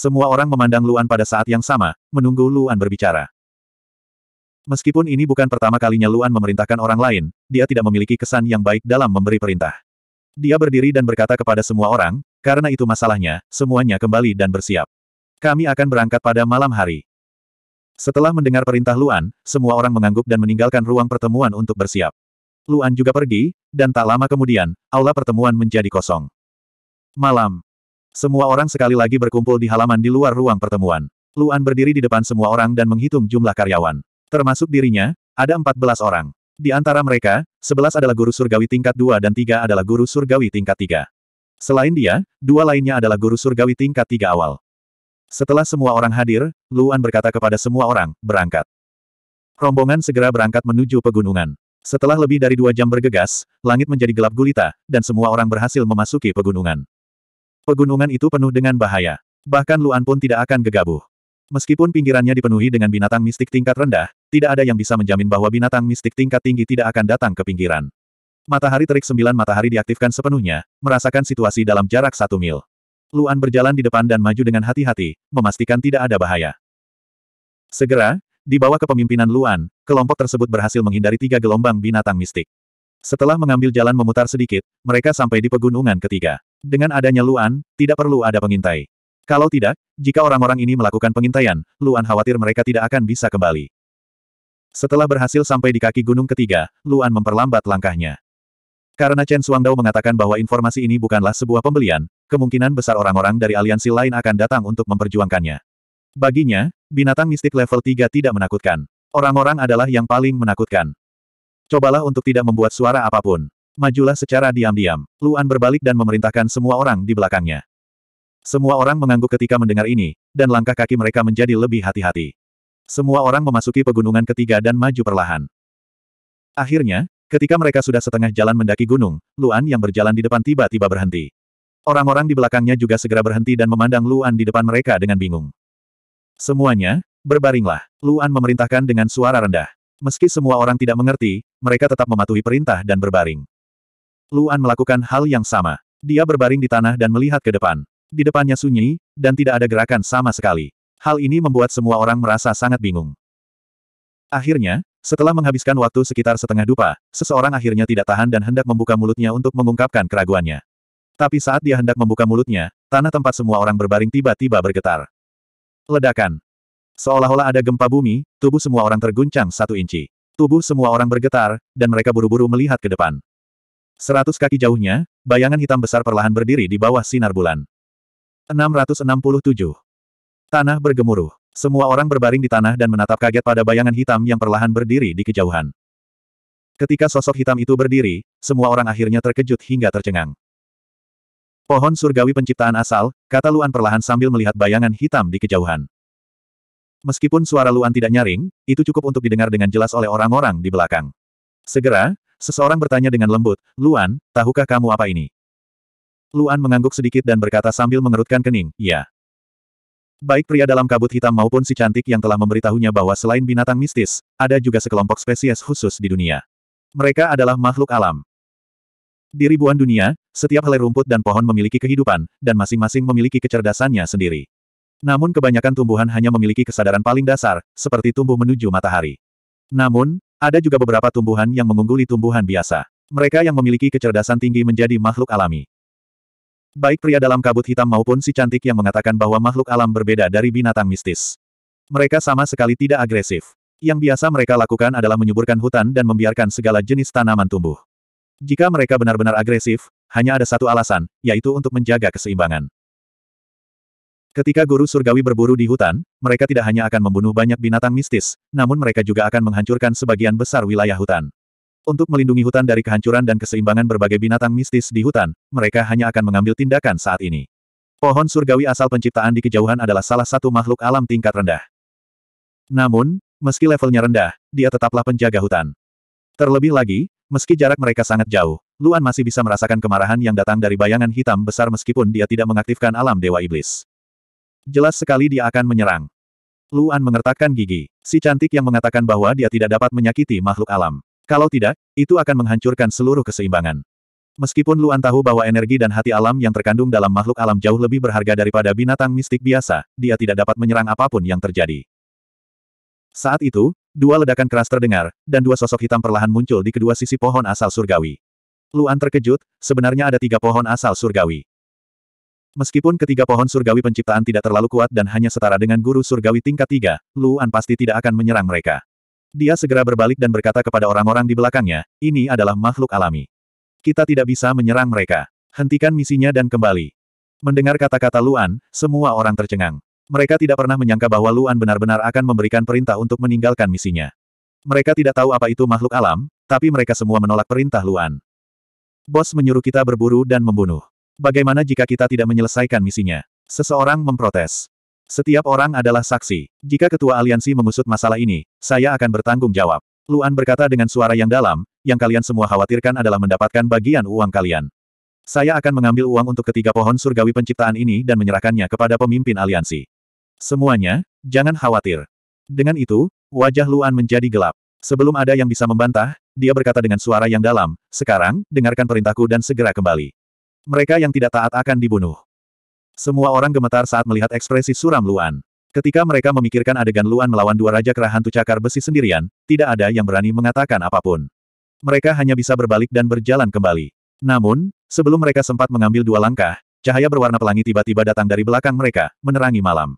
Semua orang memandang Luan pada saat yang sama, menunggu Luan berbicara. Meskipun ini bukan pertama kalinya Luan memerintahkan orang lain, dia tidak memiliki kesan yang baik dalam memberi perintah. Dia berdiri dan berkata kepada semua orang, karena itu masalahnya, semuanya kembali dan bersiap. Kami akan berangkat pada malam hari. Setelah mendengar perintah Luan, semua orang mengangguk dan meninggalkan ruang pertemuan untuk bersiap. Luan juga pergi, dan tak lama kemudian, aula pertemuan menjadi kosong. Malam. Semua orang sekali lagi berkumpul di halaman di luar ruang pertemuan. Luan berdiri di depan semua orang dan menghitung jumlah karyawan. Termasuk dirinya, ada 14 orang. Di antara mereka, 11 adalah guru surgawi tingkat 2 dan 3 adalah guru surgawi tingkat 3. Selain dia, dua lainnya adalah guru surgawi tingkat 3 awal. Setelah semua orang hadir, Luan berkata kepada semua orang, berangkat. Rombongan segera berangkat menuju pegunungan. Setelah lebih dari dua jam bergegas, langit menjadi gelap gulita, dan semua orang berhasil memasuki pegunungan. Pegunungan itu penuh dengan bahaya. Bahkan Luan pun tidak akan gegabah. Meskipun pinggirannya dipenuhi dengan binatang mistik tingkat rendah, tidak ada yang bisa menjamin bahwa binatang mistik tingkat tinggi tidak akan datang ke pinggiran. Matahari terik sembilan matahari diaktifkan sepenuhnya, merasakan situasi dalam jarak satu mil. Luan berjalan di depan dan maju dengan hati-hati, memastikan tidak ada bahaya. Segera, di bawah kepemimpinan Luan, kelompok tersebut berhasil menghindari tiga gelombang binatang mistik. Setelah mengambil jalan memutar sedikit, mereka sampai di pegunungan ketiga. Dengan adanya Luan, tidak perlu ada pengintai. Kalau tidak, jika orang-orang ini melakukan pengintaian, Luan khawatir mereka tidak akan bisa kembali. Setelah berhasil sampai di kaki gunung ketiga, Luan memperlambat langkahnya. Karena Chen Suangdao mengatakan bahwa informasi ini bukanlah sebuah pembelian, kemungkinan besar orang-orang dari aliansi lain akan datang untuk memperjuangkannya. Baginya, binatang mistik level 3 tidak menakutkan. Orang-orang adalah yang paling menakutkan. Cobalah untuk tidak membuat suara apapun. Majulah secara diam-diam. Luan berbalik dan memerintahkan semua orang di belakangnya. Semua orang mengangguk ketika mendengar ini, dan langkah kaki mereka menjadi lebih hati-hati. Semua orang memasuki pegunungan ketiga dan maju perlahan. Akhirnya, ketika mereka sudah setengah jalan mendaki gunung, Luan yang berjalan di depan tiba-tiba berhenti. Orang-orang di belakangnya juga segera berhenti dan memandang Luan di depan mereka dengan bingung. Semuanya, berbaringlah. Luan memerintahkan dengan suara rendah. Meski semua orang tidak mengerti, mereka tetap mematuhi perintah dan berbaring. Luan melakukan hal yang sama. Dia berbaring di tanah dan melihat ke depan. Di depannya sunyi, dan tidak ada gerakan sama sekali. Hal ini membuat semua orang merasa sangat bingung. Akhirnya, setelah menghabiskan waktu sekitar setengah dupa, seseorang akhirnya tidak tahan dan hendak membuka mulutnya untuk mengungkapkan keraguannya. Tapi saat dia hendak membuka mulutnya, tanah tempat semua orang berbaring tiba-tiba bergetar. Ledakan. Seolah-olah ada gempa bumi, tubuh semua orang terguncang satu inci. Tubuh semua orang bergetar, dan mereka buru-buru melihat ke depan. Seratus kaki jauhnya, bayangan hitam besar perlahan berdiri di bawah sinar bulan. 667. Tanah bergemuruh. Semua orang berbaring di tanah dan menatap kaget pada bayangan hitam yang perlahan berdiri di kejauhan. Ketika sosok hitam itu berdiri, semua orang akhirnya terkejut hingga tercengang. Pohon surgawi penciptaan asal, kata Luan perlahan sambil melihat bayangan hitam di kejauhan. Meskipun suara Luan tidak nyaring, itu cukup untuk didengar dengan jelas oleh orang-orang di belakang. Segera, Seseorang bertanya dengan lembut, Luan, tahukah kamu apa ini? Luan mengangguk sedikit dan berkata sambil mengerutkan kening, "Ya. Baik pria dalam kabut hitam maupun si cantik yang telah memberitahunya bahwa selain binatang mistis, ada juga sekelompok spesies khusus di dunia. Mereka adalah makhluk alam. Di ribuan dunia, setiap helai rumput dan pohon memiliki kehidupan, dan masing-masing memiliki kecerdasannya sendiri. Namun kebanyakan tumbuhan hanya memiliki kesadaran paling dasar, seperti tumbuh menuju matahari. Namun, ada juga beberapa tumbuhan yang mengungguli tumbuhan biasa. Mereka yang memiliki kecerdasan tinggi menjadi makhluk alami. Baik pria dalam kabut hitam maupun si cantik yang mengatakan bahwa makhluk alam berbeda dari binatang mistis. Mereka sama sekali tidak agresif. Yang biasa mereka lakukan adalah menyuburkan hutan dan membiarkan segala jenis tanaman tumbuh. Jika mereka benar-benar agresif, hanya ada satu alasan, yaitu untuk menjaga keseimbangan. Ketika guru surgawi berburu di hutan, mereka tidak hanya akan membunuh banyak binatang mistis, namun mereka juga akan menghancurkan sebagian besar wilayah hutan. Untuk melindungi hutan dari kehancuran dan keseimbangan berbagai binatang mistis di hutan, mereka hanya akan mengambil tindakan saat ini. Pohon surgawi asal penciptaan di kejauhan adalah salah satu makhluk alam tingkat rendah. Namun, meski levelnya rendah, dia tetaplah penjaga hutan. Terlebih lagi, meski jarak mereka sangat jauh, Luan masih bisa merasakan kemarahan yang datang dari bayangan hitam besar meskipun dia tidak mengaktifkan alam Dewa Iblis. Jelas sekali dia akan menyerang. Luan mengertakkan gigi. Si cantik yang mengatakan bahwa dia tidak dapat menyakiti makhluk alam. Kalau tidak, itu akan menghancurkan seluruh keseimbangan. Meskipun Luan tahu bahwa energi dan hati alam yang terkandung dalam makhluk alam jauh lebih berharga daripada binatang mistik biasa, dia tidak dapat menyerang apapun yang terjadi. Saat itu, dua ledakan keras terdengar, dan dua sosok hitam perlahan muncul di kedua sisi pohon asal surgawi. Luan terkejut, sebenarnya ada tiga pohon asal surgawi. Meskipun ketiga pohon surgawi penciptaan tidak terlalu kuat dan hanya setara dengan guru surgawi tingkat tiga, Luan pasti tidak akan menyerang mereka. Dia segera berbalik dan berkata kepada orang-orang di belakangnya, ini adalah makhluk alami. Kita tidak bisa menyerang mereka. Hentikan misinya dan kembali. Mendengar kata-kata Luan, semua orang tercengang. Mereka tidak pernah menyangka bahwa Luan benar-benar akan memberikan perintah untuk meninggalkan misinya. Mereka tidak tahu apa itu makhluk alam, tapi mereka semua menolak perintah Luan. Bos menyuruh kita berburu dan membunuh. Bagaimana jika kita tidak menyelesaikan misinya? Seseorang memprotes. Setiap orang adalah saksi. Jika ketua aliansi mengusut masalah ini, saya akan bertanggung jawab. Luan berkata dengan suara yang dalam, yang kalian semua khawatirkan adalah mendapatkan bagian uang kalian. Saya akan mengambil uang untuk ketiga pohon surgawi penciptaan ini dan menyerahkannya kepada pemimpin aliansi. Semuanya, jangan khawatir. Dengan itu, wajah Luan menjadi gelap. Sebelum ada yang bisa membantah, dia berkata dengan suara yang dalam, sekarang, dengarkan perintahku dan segera kembali. Mereka yang tidak taat akan dibunuh. Semua orang gemetar saat melihat ekspresi suram Luan. Ketika mereka memikirkan adegan Luan melawan dua raja kerahan hantu cakar besi sendirian, tidak ada yang berani mengatakan apapun. Mereka hanya bisa berbalik dan berjalan kembali. Namun, sebelum mereka sempat mengambil dua langkah, cahaya berwarna pelangi tiba-tiba datang dari belakang mereka, menerangi malam.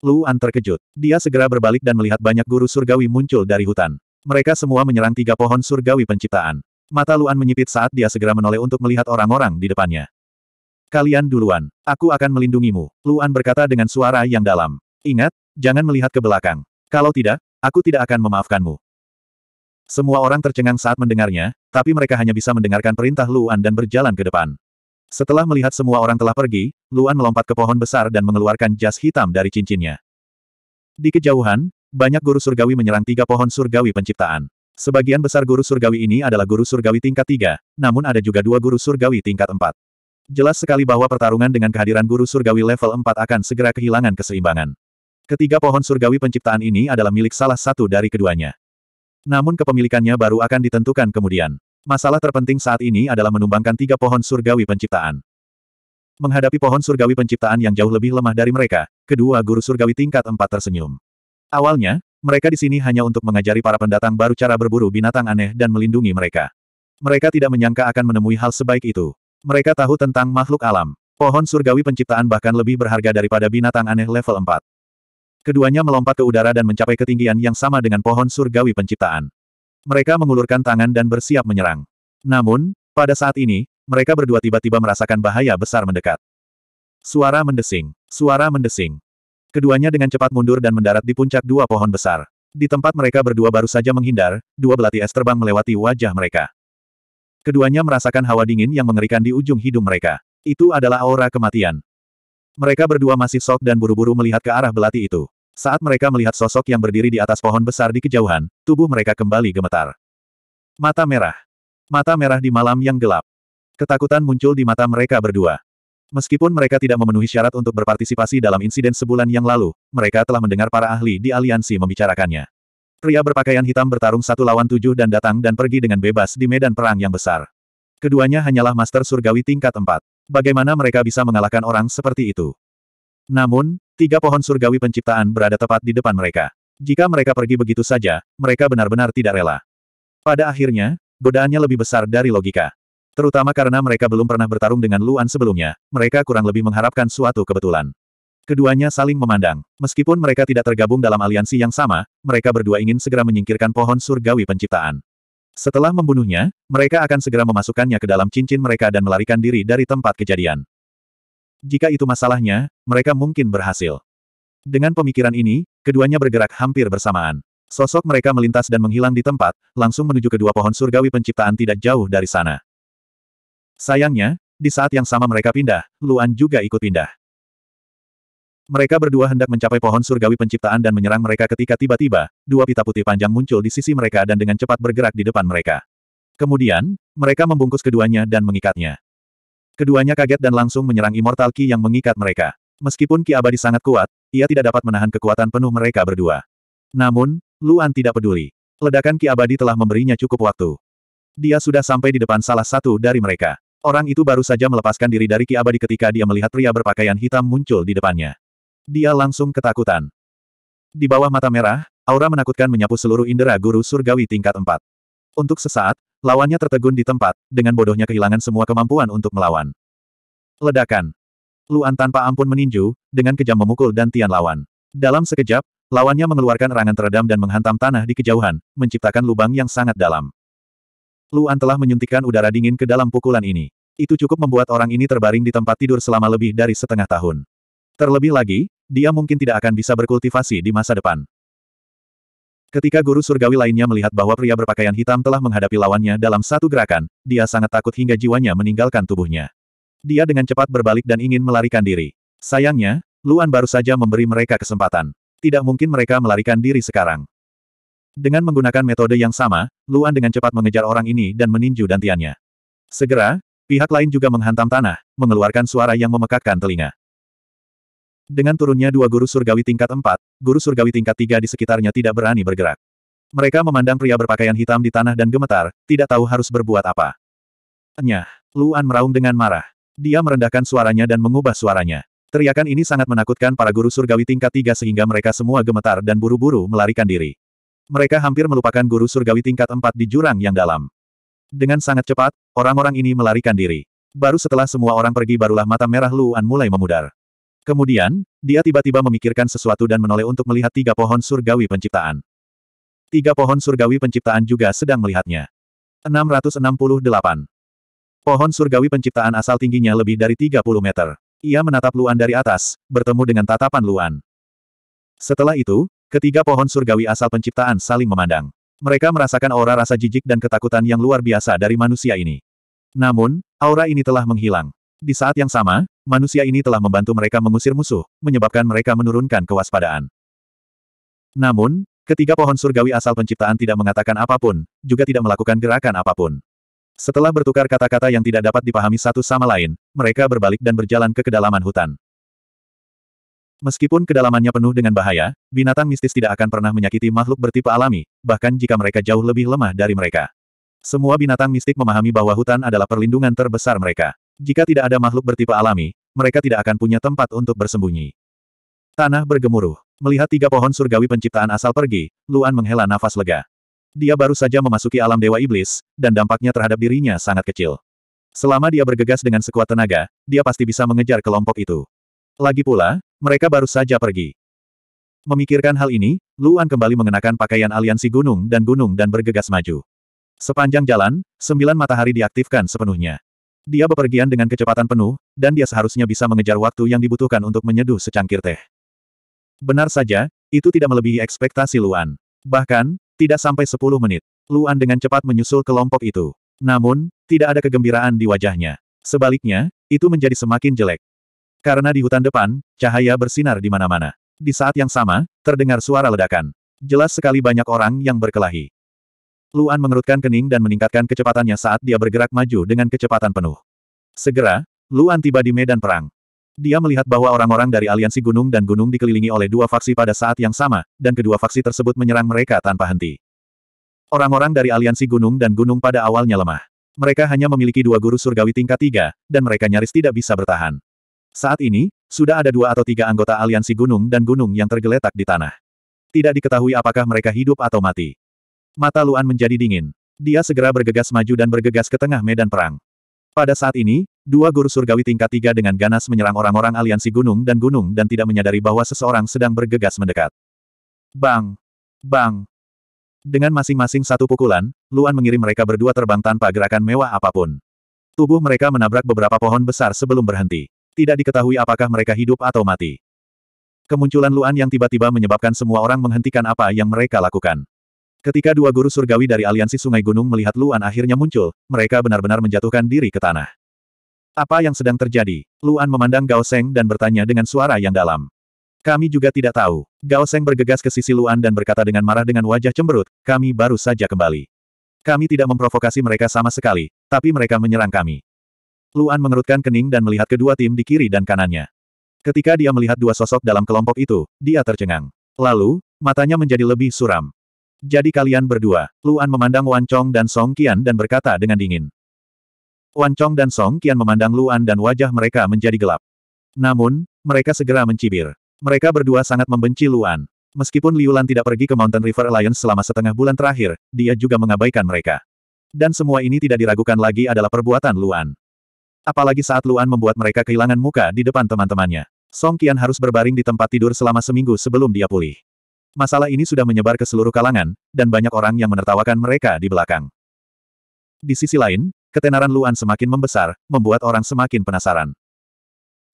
Luan terkejut. Dia segera berbalik dan melihat banyak guru surgawi muncul dari hutan. Mereka semua menyerang tiga pohon surgawi penciptaan. Mata Luan menyipit saat dia segera menoleh untuk melihat orang-orang di depannya. Kalian duluan, aku akan melindungimu, Luan berkata dengan suara yang dalam. Ingat, jangan melihat ke belakang. Kalau tidak, aku tidak akan memaafkanmu. Semua orang tercengang saat mendengarnya, tapi mereka hanya bisa mendengarkan perintah Luan dan berjalan ke depan. Setelah melihat semua orang telah pergi, Luan melompat ke pohon besar dan mengeluarkan jas hitam dari cincinnya. Di kejauhan, banyak guru surgawi menyerang tiga pohon surgawi penciptaan. Sebagian besar guru surgawi ini adalah guru surgawi tingkat 3, namun ada juga dua guru surgawi tingkat 4. Jelas sekali bahwa pertarungan dengan kehadiran guru surgawi level 4 akan segera kehilangan keseimbangan. Ketiga pohon surgawi penciptaan ini adalah milik salah satu dari keduanya. Namun kepemilikannya baru akan ditentukan kemudian. Masalah terpenting saat ini adalah menumbangkan tiga pohon surgawi penciptaan. Menghadapi pohon surgawi penciptaan yang jauh lebih lemah dari mereka, kedua guru surgawi tingkat 4 tersenyum. Awalnya, mereka di sini hanya untuk mengajari para pendatang baru cara berburu binatang aneh dan melindungi mereka. Mereka tidak menyangka akan menemui hal sebaik itu. Mereka tahu tentang makhluk alam. Pohon surgawi penciptaan bahkan lebih berharga daripada binatang aneh level 4. Keduanya melompat ke udara dan mencapai ketinggian yang sama dengan pohon surgawi penciptaan. Mereka mengulurkan tangan dan bersiap menyerang. Namun, pada saat ini, mereka berdua tiba-tiba merasakan bahaya besar mendekat. Suara mendesing. Suara mendesing. Keduanya dengan cepat mundur dan mendarat di puncak dua pohon besar. Di tempat mereka berdua baru saja menghindar, dua belati es terbang melewati wajah mereka. Keduanya merasakan hawa dingin yang mengerikan di ujung hidung mereka. Itu adalah aura kematian. Mereka berdua masih sok dan buru-buru melihat ke arah belati itu. Saat mereka melihat sosok yang berdiri di atas pohon besar di kejauhan, tubuh mereka kembali gemetar. Mata merah. Mata merah di malam yang gelap. Ketakutan muncul di mata mereka berdua. Meskipun mereka tidak memenuhi syarat untuk berpartisipasi dalam insiden sebulan yang lalu, mereka telah mendengar para ahli di aliansi membicarakannya. Pria berpakaian hitam bertarung satu lawan tujuh dan datang dan pergi dengan bebas di medan perang yang besar. Keduanya hanyalah master surgawi tingkat empat. Bagaimana mereka bisa mengalahkan orang seperti itu? Namun, tiga pohon surgawi penciptaan berada tepat di depan mereka. Jika mereka pergi begitu saja, mereka benar-benar tidak rela. Pada akhirnya, godaannya lebih besar dari logika. Terutama karena mereka belum pernah bertarung dengan Luan sebelumnya, mereka kurang lebih mengharapkan suatu kebetulan. Keduanya saling memandang. Meskipun mereka tidak tergabung dalam aliansi yang sama, mereka berdua ingin segera menyingkirkan pohon surgawi penciptaan. Setelah membunuhnya, mereka akan segera memasukkannya ke dalam cincin mereka dan melarikan diri dari tempat kejadian. Jika itu masalahnya, mereka mungkin berhasil. Dengan pemikiran ini, keduanya bergerak hampir bersamaan. Sosok mereka melintas dan menghilang di tempat, langsung menuju kedua pohon surgawi penciptaan tidak jauh dari sana. Sayangnya, di saat yang sama mereka pindah, Luan juga ikut pindah. Mereka berdua hendak mencapai pohon surgawi penciptaan dan menyerang mereka ketika tiba-tiba, dua pita putih panjang muncul di sisi mereka dan dengan cepat bergerak di depan mereka. Kemudian, mereka membungkus keduanya dan mengikatnya. Keduanya kaget dan langsung menyerang Immortal Ki yang mengikat mereka. Meskipun Ki Abadi sangat kuat, ia tidak dapat menahan kekuatan penuh mereka berdua. Namun, Luan tidak peduli. Ledakan Ki Abadi telah memberinya cukup waktu. Dia sudah sampai di depan salah satu dari mereka. Orang itu baru saja melepaskan diri dari Ki Abadi ketika dia melihat pria berpakaian hitam muncul di depannya. Dia langsung ketakutan. Di bawah mata merah, aura menakutkan menyapu seluruh indera guru surgawi tingkat 4. Untuk sesaat, lawannya tertegun di tempat, dengan bodohnya kehilangan semua kemampuan untuk melawan. Ledakan. Luan tanpa ampun meninju, dengan kejam memukul dan tian lawan. Dalam sekejap, lawannya mengeluarkan erangan teredam dan menghantam tanah di kejauhan, menciptakan lubang yang sangat dalam. Luan telah menyuntikkan udara dingin ke dalam pukulan ini. Itu cukup membuat orang ini terbaring di tempat tidur selama lebih dari setengah tahun. Terlebih lagi, dia mungkin tidak akan bisa berkultivasi di masa depan. Ketika guru surgawi lainnya melihat bahwa pria berpakaian hitam telah menghadapi lawannya dalam satu gerakan, dia sangat takut hingga jiwanya meninggalkan tubuhnya. Dia dengan cepat berbalik dan ingin melarikan diri. Sayangnya, Luan baru saja memberi mereka kesempatan. Tidak mungkin mereka melarikan diri sekarang. Dengan menggunakan metode yang sama, Luan dengan cepat mengejar orang ini dan meninju dantiannya. Segera, pihak lain juga menghantam tanah, mengeluarkan suara yang memekakkan telinga. Dengan turunnya dua guru surgawi tingkat empat, guru surgawi tingkat tiga di sekitarnya tidak berani bergerak. Mereka memandang pria berpakaian hitam di tanah dan gemetar, tidak tahu harus berbuat apa. Enyah, Luan meraung dengan marah. Dia merendahkan suaranya dan mengubah suaranya. Teriakan ini sangat menakutkan para guru surgawi tingkat tiga sehingga mereka semua gemetar dan buru-buru melarikan diri. Mereka hampir melupakan guru surgawi tingkat empat di jurang yang dalam. Dengan sangat cepat, orang-orang ini melarikan diri. Baru setelah semua orang pergi barulah mata merah Luan mulai memudar. Kemudian, dia tiba-tiba memikirkan sesuatu dan menoleh untuk melihat tiga pohon surgawi penciptaan. Tiga pohon surgawi penciptaan juga sedang melihatnya. 668. Pohon surgawi penciptaan asal tingginya lebih dari 30 meter. Ia menatap Luan dari atas, bertemu dengan tatapan Luan. Setelah itu, Ketiga pohon surgawi asal penciptaan saling memandang. Mereka merasakan aura rasa jijik dan ketakutan yang luar biasa dari manusia ini. Namun, aura ini telah menghilang. Di saat yang sama, manusia ini telah membantu mereka mengusir musuh, menyebabkan mereka menurunkan kewaspadaan. Namun, ketiga pohon surgawi asal penciptaan tidak mengatakan apapun, juga tidak melakukan gerakan apapun. Setelah bertukar kata-kata yang tidak dapat dipahami satu sama lain, mereka berbalik dan berjalan ke kedalaman hutan. Meskipun kedalamannya penuh dengan bahaya, binatang mistis tidak akan pernah menyakiti makhluk bertipe alami, bahkan jika mereka jauh lebih lemah dari mereka. Semua binatang mistik memahami bahwa hutan adalah perlindungan terbesar mereka. Jika tidak ada makhluk bertipe alami, mereka tidak akan punya tempat untuk bersembunyi. Tanah bergemuruh. Melihat tiga pohon surgawi penciptaan asal pergi, Luan menghela nafas lega. Dia baru saja memasuki alam Dewa Iblis, dan dampaknya terhadap dirinya sangat kecil. Selama dia bergegas dengan sekuat tenaga, dia pasti bisa mengejar kelompok itu. Lagi pula, mereka baru saja pergi. Memikirkan hal ini, Luan kembali mengenakan pakaian aliansi gunung dan gunung dan bergegas maju. Sepanjang jalan, sembilan matahari diaktifkan sepenuhnya. Dia bepergian dengan kecepatan penuh, dan dia seharusnya bisa mengejar waktu yang dibutuhkan untuk menyeduh secangkir teh. Benar saja, itu tidak melebihi ekspektasi Luan. Bahkan, tidak sampai sepuluh menit. Luan dengan cepat menyusul kelompok itu. Namun, tidak ada kegembiraan di wajahnya. Sebaliknya, itu menjadi semakin jelek. Karena di hutan depan, cahaya bersinar di mana-mana. Di saat yang sama, terdengar suara ledakan. Jelas sekali banyak orang yang berkelahi. Luan mengerutkan kening dan meningkatkan kecepatannya saat dia bergerak maju dengan kecepatan penuh. Segera, Luan tiba di medan perang. Dia melihat bahwa orang-orang dari aliansi gunung dan gunung dikelilingi oleh dua faksi pada saat yang sama, dan kedua faksi tersebut menyerang mereka tanpa henti. Orang-orang dari aliansi gunung dan gunung pada awalnya lemah. Mereka hanya memiliki dua guru surgawi tingkat tiga, dan mereka nyaris tidak bisa bertahan. Saat ini, sudah ada dua atau tiga anggota aliansi gunung dan gunung yang tergeletak di tanah. Tidak diketahui apakah mereka hidup atau mati. Mata Luan menjadi dingin. Dia segera bergegas maju dan bergegas ke tengah medan perang. Pada saat ini, dua guru surgawi tingkat tiga dengan ganas menyerang orang-orang aliansi gunung dan gunung dan tidak menyadari bahwa seseorang sedang bergegas mendekat. Bang! Bang! Dengan masing-masing satu pukulan, Luan mengirim mereka berdua terbang tanpa gerakan mewah apapun. Tubuh mereka menabrak beberapa pohon besar sebelum berhenti. Tidak diketahui apakah mereka hidup atau mati. Kemunculan Luan yang tiba-tiba menyebabkan semua orang menghentikan apa yang mereka lakukan. Ketika dua guru surgawi dari aliansi Sungai Gunung melihat Luan akhirnya muncul, mereka benar-benar menjatuhkan diri ke tanah. Apa yang sedang terjadi? Luan memandang Gao Seng dan bertanya dengan suara yang dalam. Kami juga tidak tahu. Gao Seng bergegas ke sisi Luan dan berkata dengan marah dengan wajah cemberut, kami baru saja kembali. Kami tidak memprovokasi mereka sama sekali, tapi mereka menyerang kami. Luan mengerutkan kening dan melihat kedua tim di kiri dan kanannya. Ketika dia melihat dua sosok dalam kelompok itu, dia tercengang. Lalu, matanya menjadi lebih suram. Jadi kalian berdua, Luan memandang Wan Chong dan Song Qian dan berkata dengan dingin. Wan Chong dan Song Qian memandang Luan dan wajah mereka menjadi gelap. Namun, mereka segera mencibir. Mereka berdua sangat membenci Luan. Meskipun Liu Lan tidak pergi ke Mountain River Alliance selama setengah bulan terakhir, dia juga mengabaikan mereka. Dan semua ini tidak diragukan lagi adalah perbuatan Luan. Apalagi saat Luan membuat mereka kehilangan muka di depan teman-temannya. Song Qian harus berbaring di tempat tidur selama seminggu sebelum dia pulih. Masalah ini sudah menyebar ke seluruh kalangan, dan banyak orang yang menertawakan mereka di belakang. Di sisi lain, ketenaran Luan semakin membesar, membuat orang semakin penasaran.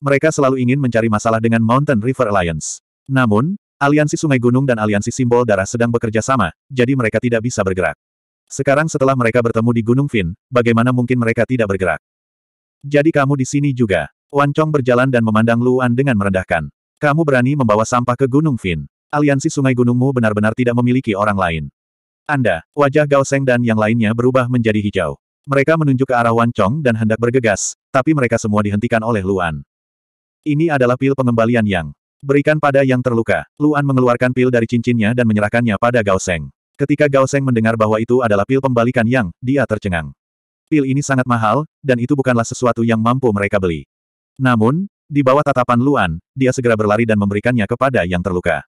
Mereka selalu ingin mencari masalah dengan Mountain River Alliance. Namun, aliansi Sungai Gunung dan aliansi Simbol Darah sedang bekerja sama, jadi mereka tidak bisa bergerak. Sekarang setelah mereka bertemu di Gunung Fin, bagaimana mungkin mereka tidak bergerak? Jadi kamu di sini juga. Wan Chong berjalan dan memandang Luan dengan merendahkan. Kamu berani membawa sampah ke Gunung Fin. Aliansi sungai gunungmu benar-benar tidak memiliki orang lain. Anda, wajah Gao Seng dan yang lainnya berubah menjadi hijau. Mereka menunjuk ke arah Wan Chong dan hendak bergegas, tapi mereka semua dihentikan oleh Luan. Ini adalah pil pengembalian yang berikan pada yang terluka. Luan mengeluarkan pil dari cincinnya dan menyerahkannya pada Gao Seng. Ketika Gao Seng mendengar bahwa itu adalah pil pembalikan yang, dia tercengang. Pil ini sangat mahal, dan itu bukanlah sesuatu yang mampu mereka beli. Namun, di bawah tatapan Luan, dia segera berlari dan memberikannya kepada yang terluka.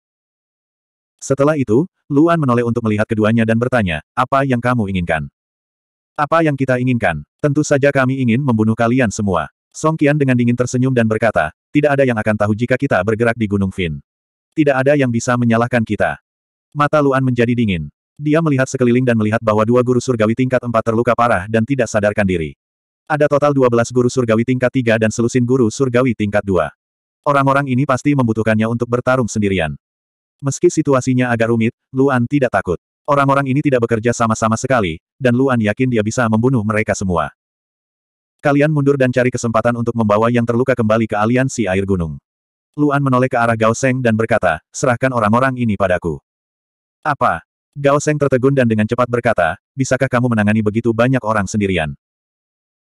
Setelah itu, Luan menoleh untuk melihat keduanya dan bertanya, apa yang kamu inginkan? Apa yang kita inginkan? Tentu saja kami ingin membunuh kalian semua. Song Qian dengan dingin tersenyum dan berkata, tidak ada yang akan tahu jika kita bergerak di Gunung Fin. Tidak ada yang bisa menyalahkan kita. Mata Luan menjadi dingin. Dia melihat sekeliling dan melihat bahwa dua guru surgawi tingkat empat terluka parah dan tidak sadarkan diri. Ada total 12 guru surgawi tingkat tiga dan selusin guru surgawi tingkat dua. Orang-orang ini pasti membutuhkannya untuk bertarung sendirian. Meski situasinya agak rumit, Luan tidak takut. Orang-orang ini tidak bekerja sama-sama sekali, dan Luan yakin dia bisa membunuh mereka semua. Kalian mundur dan cari kesempatan untuk membawa yang terluka kembali ke aliansi air gunung. Luan menoleh ke arah Gao Seng dan berkata, serahkan orang-orang ini padaku. Apa? Gao Seng tertegun dan dengan cepat berkata, bisakah kamu menangani begitu banyak orang sendirian?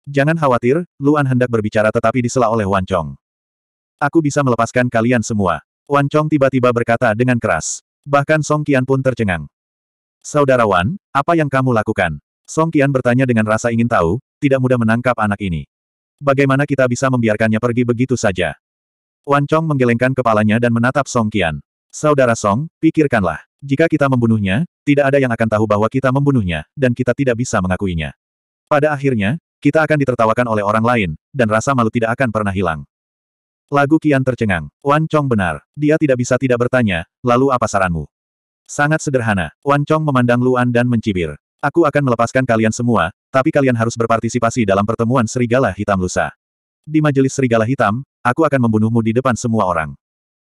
Jangan khawatir, Luan hendak berbicara tetapi disela oleh Wan Chong. Aku bisa melepaskan kalian semua. Wan Chong tiba-tiba berkata dengan keras. Bahkan Song Qian pun tercengang. Saudara Wan, apa yang kamu lakukan? Song Qian bertanya dengan rasa ingin tahu, tidak mudah menangkap anak ini. Bagaimana kita bisa membiarkannya pergi begitu saja? Wan Chong menggelengkan kepalanya dan menatap Song Qian. Saudara Song, pikirkanlah. Jika kita membunuhnya, tidak ada yang akan tahu bahwa kita membunuhnya, dan kita tidak bisa mengakuinya. Pada akhirnya, kita akan ditertawakan oleh orang lain, dan rasa malu tidak akan pernah hilang. Lagu Kian tercengang. Wan Chong benar. Dia tidak bisa tidak bertanya, lalu apa saranmu? Sangat sederhana. Wan Chong memandang Luan dan mencibir. Aku akan melepaskan kalian semua, tapi kalian harus berpartisipasi dalam pertemuan Serigala Hitam Lusa. Di majelis Serigala Hitam, aku akan membunuhmu di depan semua orang.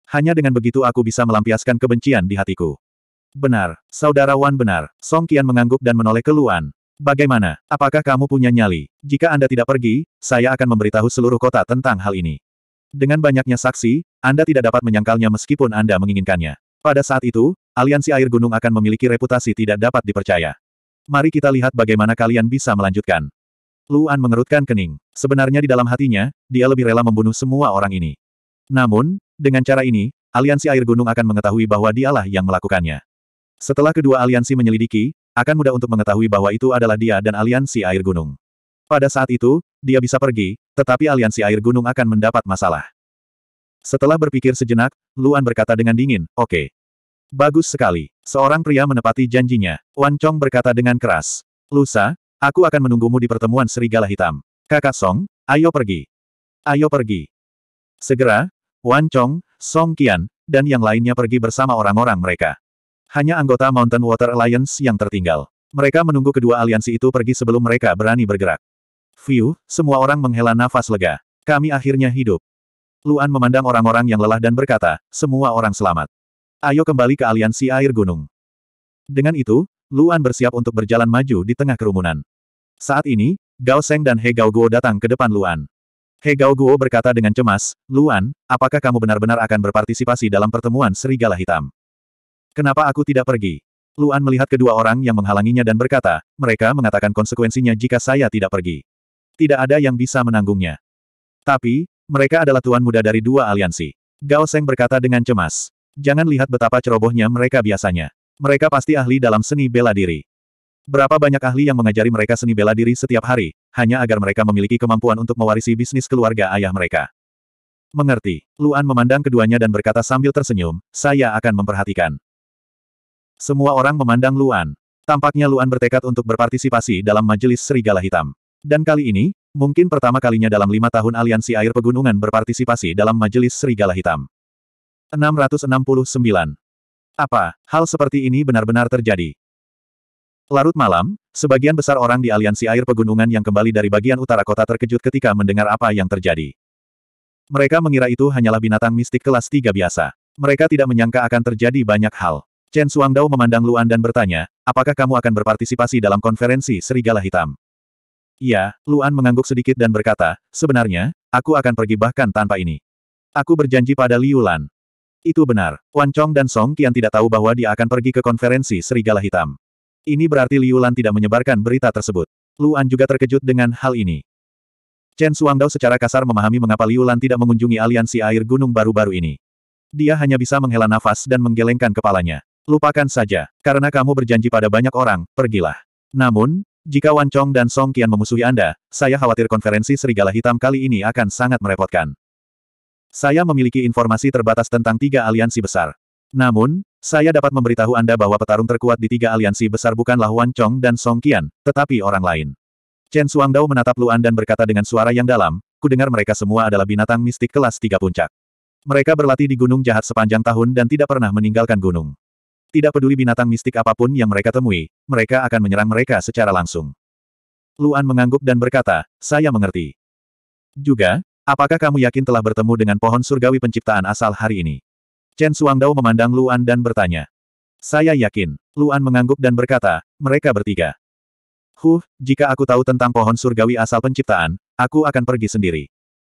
Hanya dengan begitu aku bisa melampiaskan kebencian di hatiku. Benar, saudara Wan benar. Song Qian mengangguk dan menoleh ke Luan. Bagaimana, apakah kamu punya nyali? Jika Anda tidak pergi, saya akan memberitahu seluruh kota tentang hal ini. Dengan banyaknya saksi, Anda tidak dapat menyangkalnya meskipun Anda menginginkannya. Pada saat itu, aliansi air gunung akan memiliki reputasi tidak dapat dipercaya. Mari kita lihat bagaimana kalian bisa melanjutkan. Luan mengerutkan kening. Sebenarnya di dalam hatinya, dia lebih rela membunuh semua orang ini. Namun, dengan cara ini, aliansi air gunung akan mengetahui bahwa dialah yang melakukannya. Setelah kedua aliansi menyelidiki, akan mudah untuk mengetahui bahwa itu adalah dia dan aliansi air gunung. Pada saat itu, dia bisa pergi, tetapi aliansi air gunung akan mendapat masalah. Setelah berpikir sejenak, Luan berkata dengan dingin, oke. Okay. Bagus sekali. Seorang pria menepati janjinya. Wan Chong berkata dengan keras. Lusa, aku akan menunggumu di pertemuan serigala hitam. Kakak Song, ayo pergi. Ayo pergi. Segera, Wan Chong, Song Qian, dan yang lainnya pergi bersama orang-orang mereka. Hanya anggota Mountain Water Alliance yang tertinggal. Mereka menunggu kedua aliansi itu pergi sebelum mereka berani bergerak. View, semua orang menghela nafas lega. Kami akhirnya hidup. Luan memandang orang-orang yang lelah dan berkata, semua orang selamat. Ayo kembali ke aliansi air gunung. Dengan itu, Luan bersiap untuk berjalan maju di tengah kerumunan. Saat ini, Gao Seng dan He Gao Guo datang ke depan Luan. He Gao Guo berkata dengan cemas, Luan, apakah kamu benar-benar akan berpartisipasi dalam pertemuan serigala hitam? Kenapa aku tidak pergi? Luan melihat kedua orang yang menghalanginya dan berkata, mereka mengatakan konsekuensinya jika saya tidak pergi. Tidak ada yang bisa menanggungnya. Tapi, mereka adalah tuan muda dari dua aliansi. Gao Seng berkata dengan cemas. Jangan lihat betapa cerobohnya mereka biasanya. Mereka pasti ahli dalam seni bela diri. Berapa banyak ahli yang mengajari mereka seni bela diri setiap hari, hanya agar mereka memiliki kemampuan untuk mewarisi bisnis keluarga ayah mereka. Mengerti, Luan memandang keduanya dan berkata sambil tersenyum, saya akan memperhatikan. Semua orang memandang Luan. Tampaknya Luan bertekad untuk berpartisipasi dalam majelis Serigala Hitam. Dan kali ini, mungkin pertama kalinya dalam lima tahun aliansi air pegunungan berpartisipasi dalam majelis Serigala Hitam. 669. Apa, hal seperti ini benar-benar terjadi? Larut malam, sebagian besar orang di aliansi air pegunungan yang kembali dari bagian utara kota terkejut ketika mendengar apa yang terjadi. Mereka mengira itu hanyalah binatang mistik kelas 3 biasa. Mereka tidak menyangka akan terjadi banyak hal. Chen Suangdao memandang Luan dan bertanya, apakah kamu akan berpartisipasi dalam konferensi Serigala Hitam? Iya, Luan mengangguk sedikit dan berkata, sebenarnya, aku akan pergi bahkan tanpa ini. Aku berjanji pada Liu Lan. Itu benar, Wan Chong dan Song Qian tidak tahu bahwa dia akan pergi ke konferensi Serigala Hitam. Ini berarti Liu Lan tidak menyebarkan berita tersebut. Luan juga terkejut dengan hal ini. Chen Suangdao secara kasar memahami mengapa Liu Lan tidak mengunjungi aliansi air gunung baru-baru ini. Dia hanya bisa menghela nafas dan menggelengkan kepalanya. Lupakan saja, karena kamu berjanji pada banyak orang, pergilah. Namun, jika Wan Chong dan Song Qian memusuhi Anda, saya khawatir konferensi Serigala Hitam kali ini akan sangat merepotkan. Saya memiliki informasi terbatas tentang tiga aliansi besar. Namun, saya dapat memberitahu Anda bahwa petarung terkuat di tiga aliansi besar bukanlah Wan Chong dan Song Qian, tetapi orang lain. Chen Suangdao menatap Luan dan berkata dengan suara yang dalam, kudengar mereka semua adalah binatang mistik kelas tiga puncak. Mereka berlatih di gunung jahat sepanjang tahun dan tidak pernah meninggalkan gunung. Tidak peduli binatang mistik apapun yang mereka temui, mereka akan menyerang mereka secara langsung. Luan mengangguk dan berkata, saya mengerti. Juga, apakah kamu yakin telah bertemu dengan pohon surgawi penciptaan asal hari ini? Chen Suangdao memandang Luan dan bertanya. Saya yakin. Luan mengangguk dan berkata, mereka bertiga. Huh, jika aku tahu tentang pohon surgawi asal penciptaan, aku akan pergi sendiri.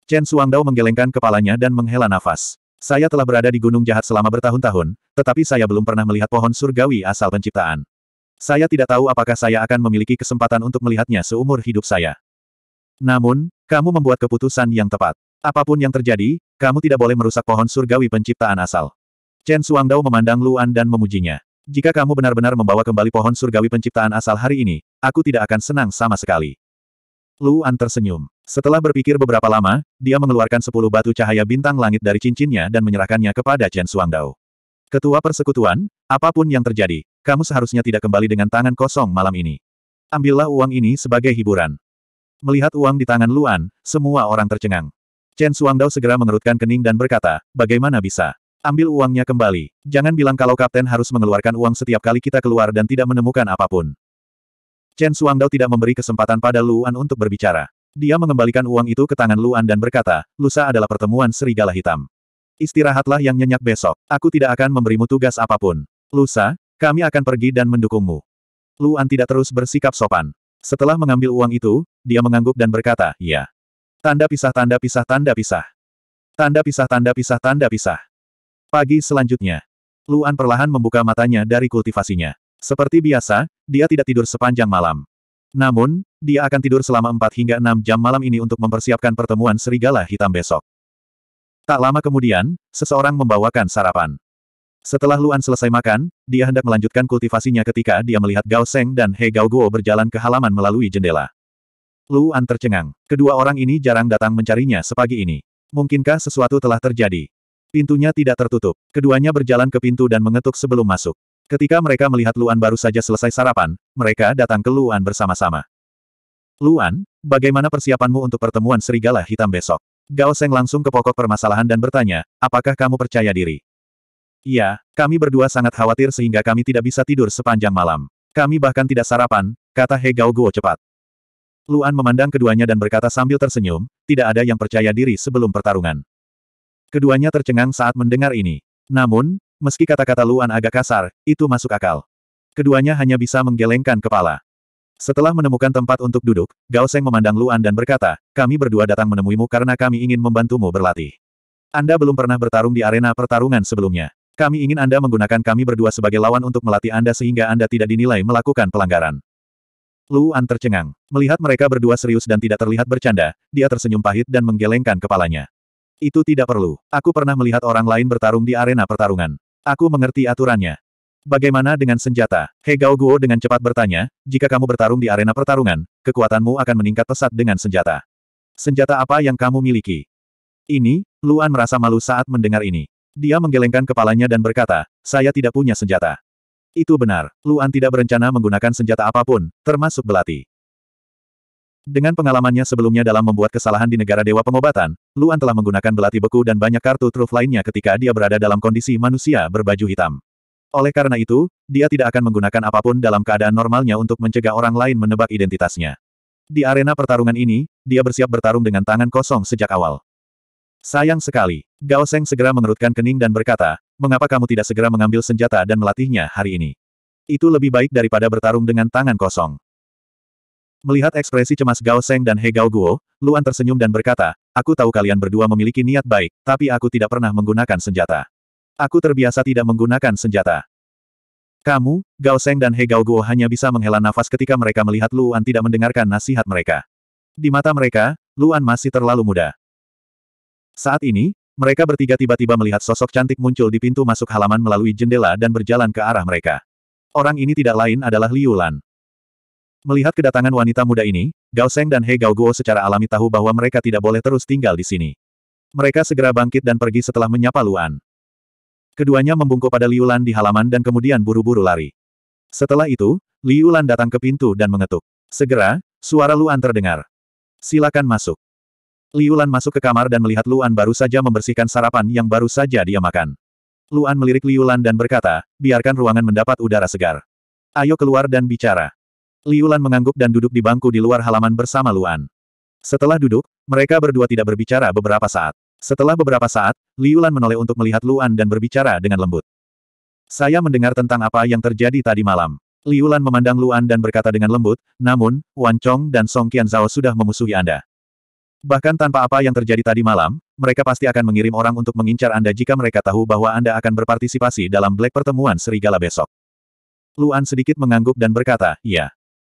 Chen Suangdao menggelengkan kepalanya dan menghela nafas. Saya telah berada di Gunung Jahat selama bertahun-tahun, tetapi saya belum pernah melihat pohon surgawi asal penciptaan. Saya tidak tahu apakah saya akan memiliki kesempatan untuk melihatnya seumur hidup saya. Namun, kamu membuat keputusan yang tepat. Apapun yang terjadi, kamu tidak boleh merusak pohon surgawi penciptaan asal. Chen Suangdao memandang Luan dan memujinya. Jika kamu benar-benar membawa kembali pohon surgawi penciptaan asal hari ini, aku tidak akan senang sama sekali. Luan tersenyum. Setelah berpikir beberapa lama, dia mengeluarkan sepuluh batu cahaya bintang langit dari cincinnya dan menyerahkannya kepada Chen Suangdao. Ketua persekutuan, apapun yang terjadi, kamu seharusnya tidak kembali dengan tangan kosong malam ini. Ambillah uang ini sebagai hiburan. Melihat uang di tangan Luan, semua orang tercengang. Chen Suangdao segera mengerutkan kening dan berkata, bagaimana bisa? Ambil uangnya kembali. Jangan bilang kalau kapten harus mengeluarkan uang setiap kali kita keluar dan tidak menemukan apapun. Chen Suangdao tidak memberi kesempatan pada Luan untuk berbicara. Dia mengembalikan uang itu ke tangan Luan dan berkata, lusa adalah pertemuan serigala hitam. Istirahatlah yang nyenyak besok, aku tidak akan memberimu tugas apapun. Lusa, kami akan pergi dan mendukungmu. Luan tidak terus bersikap sopan. Setelah mengambil uang itu, dia mengangguk dan berkata, ya. Tanda pisah tanda pisah tanda pisah. Tanda pisah tanda pisah tanda pisah. Pagi selanjutnya, Luan perlahan membuka matanya dari kultivasinya. Seperti biasa, dia tidak tidur sepanjang malam. Namun, dia akan tidur selama 4 hingga 6 jam malam ini untuk mempersiapkan pertemuan serigala hitam besok. Tak lama kemudian, seseorang membawakan sarapan. Setelah Luan selesai makan, dia hendak melanjutkan kultivasinya ketika dia melihat Gao Seng dan He Gao Guo berjalan ke halaman melalui jendela. Luan tercengang. Kedua orang ini jarang datang mencarinya sepagi ini. Mungkinkah sesuatu telah terjadi? Pintunya tidak tertutup. Keduanya berjalan ke pintu dan mengetuk sebelum masuk. Ketika mereka melihat Luan baru saja selesai sarapan, mereka datang ke Luan bersama-sama. Luan, bagaimana persiapanmu untuk pertemuan serigala hitam besok? Gao Seng langsung ke pokok permasalahan dan bertanya, apakah kamu percaya diri? Ya, kami berdua sangat khawatir sehingga kami tidak bisa tidur sepanjang malam. Kami bahkan tidak sarapan, kata He Gao Guo cepat. Luan memandang keduanya dan berkata sambil tersenyum, tidak ada yang percaya diri sebelum pertarungan. Keduanya tercengang saat mendengar ini. Namun, meski kata-kata Luan agak kasar, itu masuk akal. Keduanya hanya bisa menggelengkan kepala. Setelah menemukan tempat untuk duduk, Gao Seng memandang Luan dan berkata, kami berdua datang menemuimu karena kami ingin membantumu berlatih. Anda belum pernah bertarung di arena pertarungan sebelumnya. Kami ingin Anda menggunakan kami berdua sebagai lawan untuk melatih Anda sehingga Anda tidak dinilai melakukan pelanggaran. Luan tercengang. Melihat mereka berdua serius dan tidak terlihat bercanda, dia tersenyum pahit dan menggelengkan kepalanya. Itu tidak perlu. Aku pernah melihat orang lain bertarung di arena pertarungan. Aku mengerti aturannya. Bagaimana dengan senjata? He Gao Guo dengan cepat bertanya, jika kamu bertarung di arena pertarungan, kekuatanmu akan meningkat pesat dengan senjata. Senjata apa yang kamu miliki? Ini, Luan merasa malu saat mendengar ini. Dia menggelengkan kepalanya dan berkata, saya tidak punya senjata. Itu benar, Luan tidak berencana menggunakan senjata apapun, termasuk belati. Dengan pengalamannya sebelumnya dalam membuat kesalahan di negara Dewa Pengobatan, Luan telah menggunakan belati beku dan banyak kartu truf lainnya ketika dia berada dalam kondisi manusia berbaju hitam. Oleh karena itu, dia tidak akan menggunakan apapun dalam keadaan normalnya untuk mencegah orang lain menebak identitasnya. Di arena pertarungan ini, dia bersiap bertarung dengan tangan kosong sejak awal. Sayang sekali. Gao Seng segera mengerutkan kening dan berkata, mengapa kamu tidak segera mengambil senjata dan melatihnya hari ini? Itu lebih baik daripada bertarung dengan tangan kosong. Melihat ekspresi cemas Gao Seng dan He Gao Guo, Luan tersenyum dan berkata, aku tahu kalian berdua memiliki niat baik, tapi aku tidak pernah menggunakan senjata. Aku terbiasa tidak menggunakan senjata. Kamu, Gao Seng dan He Gao Guo hanya bisa menghela nafas ketika mereka melihat Luan tidak mendengarkan nasihat mereka. Di mata mereka, Luan masih terlalu muda. Saat ini, mereka bertiga tiba-tiba melihat sosok cantik muncul di pintu masuk halaman melalui jendela dan berjalan ke arah mereka. Orang ini tidak lain adalah Liu Lan. Melihat kedatangan wanita muda ini, Gao Seng dan He Gao Guo secara alami tahu bahwa mereka tidak boleh terus tinggal di sini. Mereka segera bangkit dan pergi setelah menyapa Luan. Keduanya membungkuk pada Liu di halaman dan kemudian buru-buru lari. Setelah itu, Liu datang ke pintu dan mengetuk. Segera, suara Luan terdengar. Silakan masuk. Liu masuk ke kamar dan melihat Luan baru saja membersihkan sarapan yang baru saja dia makan. Luan melirik Liu dan berkata, biarkan ruangan mendapat udara segar. Ayo keluar dan bicara. Liu mengangguk dan duduk di bangku di luar halaman bersama Luan. Setelah duduk, mereka berdua tidak berbicara beberapa saat. Setelah beberapa saat, Liulan menoleh untuk melihat Luan dan berbicara dengan lembut. Saya mendengar tentang apa yang terjadi tadi malam. Liulan memandang Luan dan berkata dengan lembut, namun, Wan Chong dan Song Qian Zhao sudah memusuhi Anda. Bahkan tanpa apa yang terjadi tadi malam, mereka pasti akan mengirim orang untuk mengincar Anda jika mereka tahu bahwa Anda akan berpartisipasi dalam Black Pertemuan Serigala besok. Luan sedikit mengangguk dan berkata, ya.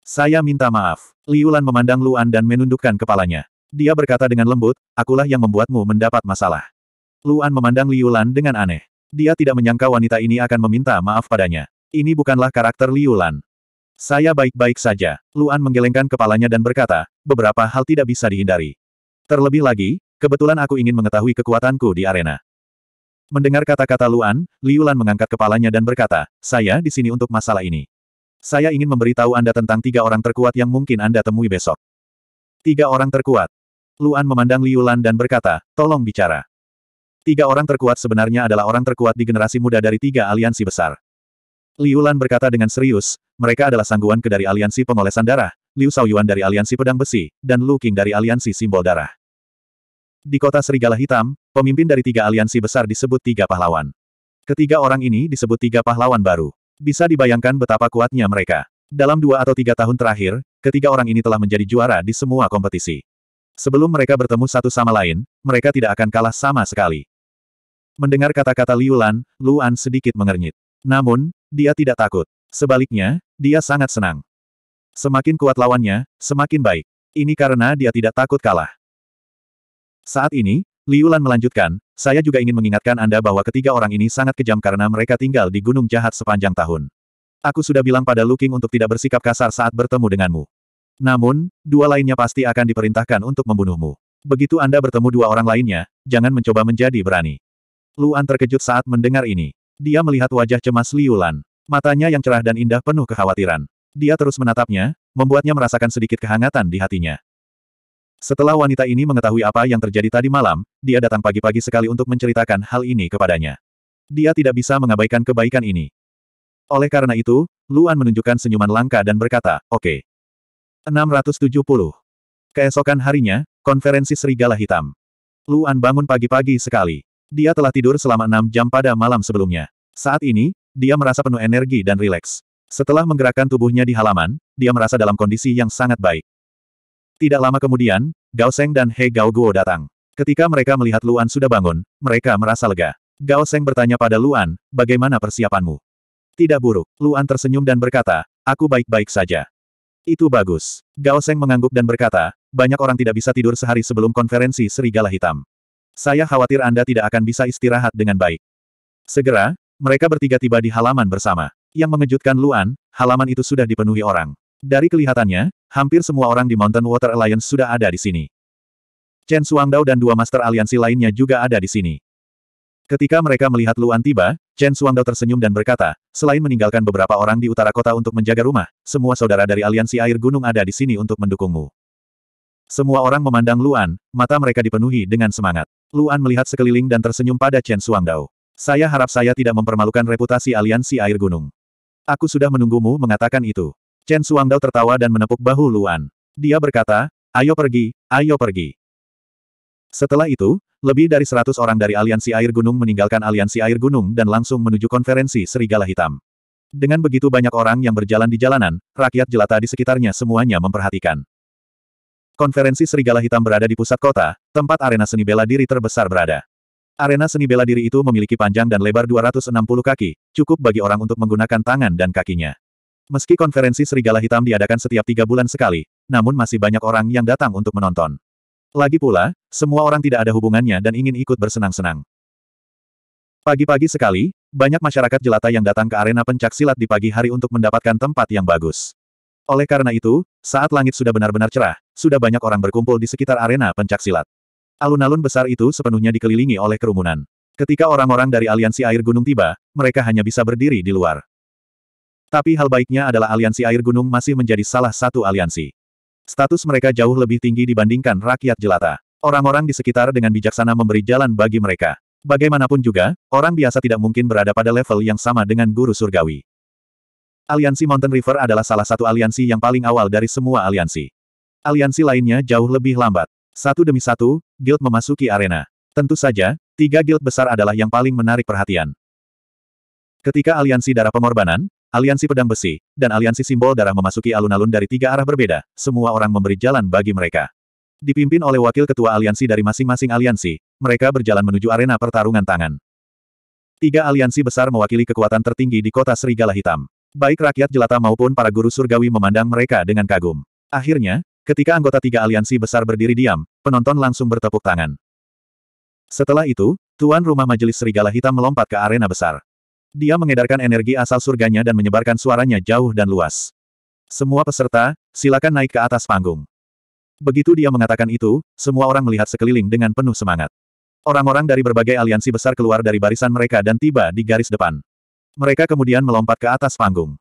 Saya minta maaf. Liulan memandang Luan dan menundukkan kepalanya. Dia berkata dengan lembut, akulah yang membuatmu mendapat masalah. Luan memandang Liu Lan dengan aneh. Dia tidak menyangka wanita ini akan meminta maaf padanya. Ini bukanlah karakter Liu Lan. Saya baik-baik saja. Luan menggelengkan kepalanya dan berkata, beberapa hal tidak bisa dihindari. Terlebih lagi, kebetulan aku ingin mengetahui kekuatanku di arena. Mendengar kata-kata Luan, Liu Lan mengangkat kepalanya dan berkata, saya di sini untuk masalah ini. Saya ingin memberitahu Anda tentang tiga orang terkuat yang mungkin Anda temui besok. Tiga orang terkuat. Luan memandang Liu Lan dan berkata, tolong bicara. Tiga orang terkuat sebenarnya adalah orang terkuat di generasi muda dari tiga aliansi besar. Liu Lan berkata dengan serius, mereka adalah sangguan ke dari aliansi pengolesan darah, Liu Saoyuan dari aliansi pedang besi, dan Lu King dari aliansi simbol darah. Di kota Serigala Hitam, pemimpin dari tiga aliansi besar disebut tiga pahlawan. Ketiga orang ini disebut tiga pahlawan baru. Bisa dibayangkan betapa kuatnya mereka. Dalam dua atau tiga tahun terakhir, ketiga orang ini telah menjadi juara di semua kompetisi. Sebelum mereka bertemu satu sama lain, mereka tidak akan kalah sama sekali. Mendengar kata-kata Liulan, Lan, Luan sedikit mengernyit. Namun, dia tidak takut. Sebaliknya, dia sangat senang. Semakin kuat lawannya, semakin baik. Ini karena dia tidak takut kalah. Saat ini, Liulan melanjutkan, saya juga ingin mengingatkan Anda bahwa ketiga orang ini sangat kejam karena mereka tinggal di gunung jahat sepanjang tahun. Aku sudah bilang pada Lu King untuk tidak bersikap kasar saat bertemu denganmu. Namun, dua lainnya pasti akan diperintahkan untuk membunuhmu. Begitu Anda bertemu dua orang lainnya, jangan mencoba menjadi berani. Luan terkejut saat mendengar ini. Dia melihat wajah cemas Liulan, Matanya yang cerah dan indah penuh kekhawatiran. Dia terus menatapnya, membuatnya merasakan sedikit kehangatan di hatinya. Setelah wanita ini mengetahui apa yang terjadi tadi malam, dia datang pagi-pagi sekali untuk menceritakan hal ini kepadanya. Dia tidak bisa mengabaikan kebaikan ini. Oleh karena itu, Luan menunjukkan senyuman langka dan berkata, Oke. Okay. 670. Keesokan harinya, konferensi Serigala Hitam. Luan bangun pagi-pagi sekali. Dia telah tidur selama enam jam pada malam sebelumnya. Saat ini, dia merasa penuh energi dan rileks. Setelah menggerakkan tubuhnya di halaman, dia merasa dalam kondisi yang sangat baik. Tidak lama kemudian, Gao Seng dan He Gao Guo datang. Ketika mereka melihat Luan sudah bangun, mereka merasa lega. Gao Seng bertanya pada Luan, bagaimana persiapanmu? Tidak buruk, Luan tersenyum dan berkata, aku baik-baik saja. Itu bagus. Gao Seng mengangguk dan berkata, banyak orang tidak bisa tidur sehari sebelum konferensi Serigala Hitam. Saya khawatir Anda tidak akan bisa istirahat dengan baik. Segera, mereka bertiga tiba di halaman bersama. Yang mengejutkan Luan, halaman itu sudah dipenuhi orang. Dari kelihatannya, hampir semua orang di Mountain Water Alliance sudah ada di sini. Chen Suangdao dan dua Master Aliansi lainnya juga ada di sini. Ketika mereka melihat Luan tiba, Chen Suangdao tersenyum dan berkata, selain meninggalkan beberapa orang di utara kota untuk menjaga rumah, semua saudara dari aliansi air gunung ada di sini untuk mendukungmu. Semua orang memandang Luan, mata mereka dipenuhi dengan semangat. Luan melihat sekeliling dan tersenyum pada Chen Suangdao. Saya harap saya tidak mempermalukan reputasi aliansi air gunung. Aku sudah menunggumu mengatakan itu. Chen Suangdao tertawa dan menepuk bahu Luan. Dia berkata, ayo pergi, ayo pergi. Setelah itu, lebih dari seratus orang dari Aliansi Air Gunung meninggalkan Aliansi Air Gunung dan langsung menuju konferensi Serigala Hitam. Dengan begitu banyak orang yang berjalan di jalanan, rakyat jelata di sekitarnya semuanya memperhatikan. Konferensi Serigala Hitam berada di pusat kota, tempat arena seni bela diri terbesar berada. Arena seni bela diri itu memiliki panjang dan lebar 260 kaki, cukup bagi orang untuk menggunakan tangan dan kakinya. Meski konferensi Serigala Hitam diadakan setiap tiga bulan sekali, namun masih banyak orang yang datang untuk menonton. Lagi pula, semua orang tidak ada hubungannya dan ingin ikut bersenang-senang. Pagi-pagi sekali, banyak masyarakat jelata yang datang ke arena pencak silat di pagi hari untuk mendapatkan tempat yang bagus. Oleh karena itu, saat langit sudah benar-benar cerah, sudah banyak orang berkumpul di sekitar arena pencak silat. Alun-alun besar itu sepenuhnya dikelilingi oleh kerumunan. Ketika orang-orang dari aliansi air gunung tiba, mereka hanya bisa berdiri di luar. Tapi hal baiknya adalah aliansi air gunung masih menjadi salah satu aliansi. Status mereka jauh lebih tinggi dibandingkan rakyat jelata. Orang-orang di sekitar dengan bijaksana memberi jalan bagi mereka. Bagaimanapun juga, orang biasa tidak mungkin berada pada level yang sama dengan guru surgawi. Aliansi Mountain River adalah salah satu aliansi yang paling awal dari semua aliansi. Aliansi lainnya jauh lebih lambat. Satu demi satu, guild memasuki arena. Tentu saja, tiga guild besar adalah yang paling menarik perhatian. Ketika aliansi darah pengorbanan, aliansi pedang besi, dan aliansi simbol darah memasuki alun-alun dari tiga arah berbeda, semua orang memberi jalan bagi mereka. Dipimpin oleh wakil ketua aliansi dari masing-masing aliansi, mereka berjalan menuju arena pertarungan tangan. Tiga aliansi besar mewakili kekuatan tertinggi di kota Serigala Hitam. Baik rakyat jelata maupun para guru surgawi memandang mereka dengan kagum. Akhirnya, ketika anggota tiga aliansi besar berdiri diam, penonton langsung bertepuk tangan. Setelah itu, tuan rumah majelis Serigala Hitam melompat ke arena besar. Dia mengedarkan energi asal surganya dan menyebarkan suaranya jauh dan luas. Semua peserta, silakan naik ke atas panggung. Begitu dia mengatakan itu, semua orang melihat sekeliling dengan penuh semangat. Orang-orang dari berbagai aliansi besar keluar dari barisan mereka dan tiba di garis depan. Mereka kemudian melompat ke atas panggung.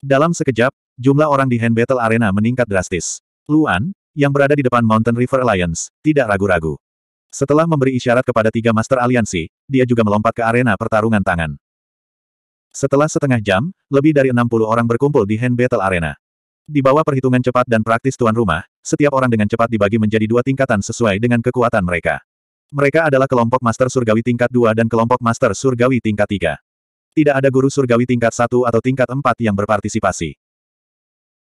Dalam sekejap, jumlah orang di Hand Battle Arena meningkat drastis. Luan, yang berada di depan Mountain River Alliance, tidak ragu-ragu. Setelah memberi isyarat kepada tiga Master Aliansi, dia juga melompat ke arena pertarungan tangan. Setelah setengah jam, lebih dari 60 orang berkumpul di Hand Battle Arena. Di bawah perhitungan cepat dan praktis tuan rumah, setiap orang dengan cepat dibagi menjadi dua tingkatan sesuai dengan kekuatan mereka. Mereka adalah kelompok Master Surgawi tingkat 2 dan kelompok Master Surgawi tingkat 3. Tidak ada guru Surgawi tingkat 1 atau tingkat 4 yang berpartisipasi.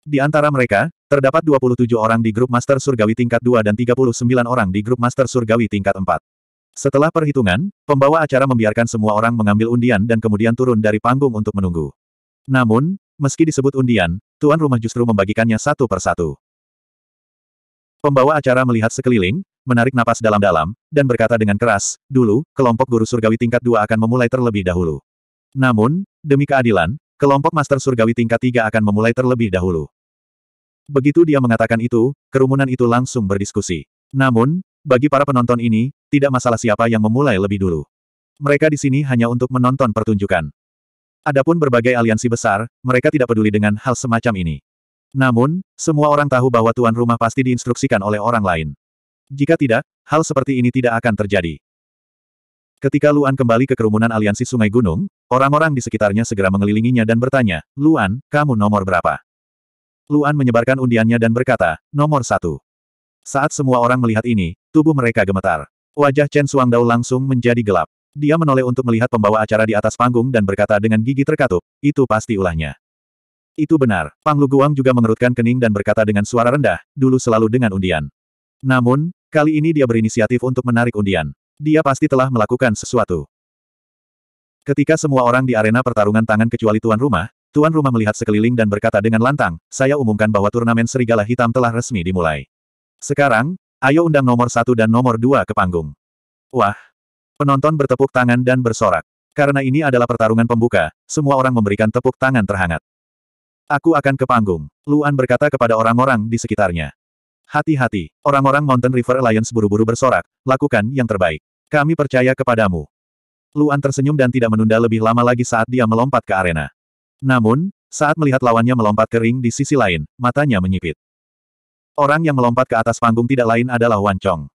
Di antara mereka, terdapat 27 orang di grup Master Surgawi tingkat 2 dan 39 orang di grup Master Surgawi tingkat 4. Setelah perhitungan, pembawa acara membiarkan semua orang mengambil undian dan kemudian turun dari panggung untuk menunggu. Namun, meski disebut undian, tuan rumah justru membagikannya satu per satu. Pembawa acara melihat sekeliling, menarik napas dalam-dalam, dan berkata dengan keras, dulu, kelompok guru surgawi tingkat dua akan memulai terlebih dahulu. Namun, demi keadilan, kelompok master surgawi tingkat tiga akan memulai terlebih dahulu. Begitu dia mengatakan itu, kerumunan itu langsung berdiskusi. Namun, bagi para penonton ini, tidak masalah siapa yang memulai lebih dulu. Mereka di sini hanya untuk menonton pertunjukan. Adapun berbagai aliansi besar, mereka tidak peduli dengan hal semacam ini. Namun, semua orang tahu bahwa tuan rumah pasti diinstruksikan oleh orang lain. Jika tidak, hal seperti ini tidak akan terjadi. Ketika Luan kembali ke kerumunan aliansi Sungai Gunung, orang-orang di sekitarnya segera mengelilinginya dan bertanya, Luan, kamu nomor berapa? Luan menyebarkan undiannya dan berkata, nomor satu. Saat semua orang melihat ini, tubuh mereka gemetar. Wajah Chen Suangdao langsung menjadi gelap. Dia menoleh untuk melihat pembawa acara di atas panggung dan berkata dengan gigi terkatup, itu pasti ulahnya. Itu benar, Pang Lu Guang juga mengerutkan kening dan berkata dengan suara rendah, dulu selalu dengan undian. Namun, kali ini dia berinisiatif untuk menarik undian. Dia pasti telah melakukan sesuatu. Ketika semua orang di arena pertarungan tangan kecuali tuan rumah, tuan rumah melihat sekeliling dan berkata dengan lantang, saya umumkan bahwa turnamen Serigala Hitam telah resmi dimulai. Sekarang, Ayo undang nomor satu dan nomor dua ke panggung. Wah! Penonton bertepuk tangan dan bersorak. Karena ini adalah pertarungan pembuka, semua orang memberikan tepuk tangan terhangat. Aku akan ke panggung, Luan berkata kepada orang-orang di sekitarnya. Hati-hati, orang-orang Mountain River Alliance buru-buru bersorak, lakukan yang terbaik. Kami percaya kepadamu. Luan tersenyum dan tidak menunda lebih lama lagi saat dia melompat ke arena. Namun, saat melihat lawannya melompat ke ring di sisi lain, matanya menyipit. Orang yang melompat ke atas panggung tidak lain adalah Wan Chong.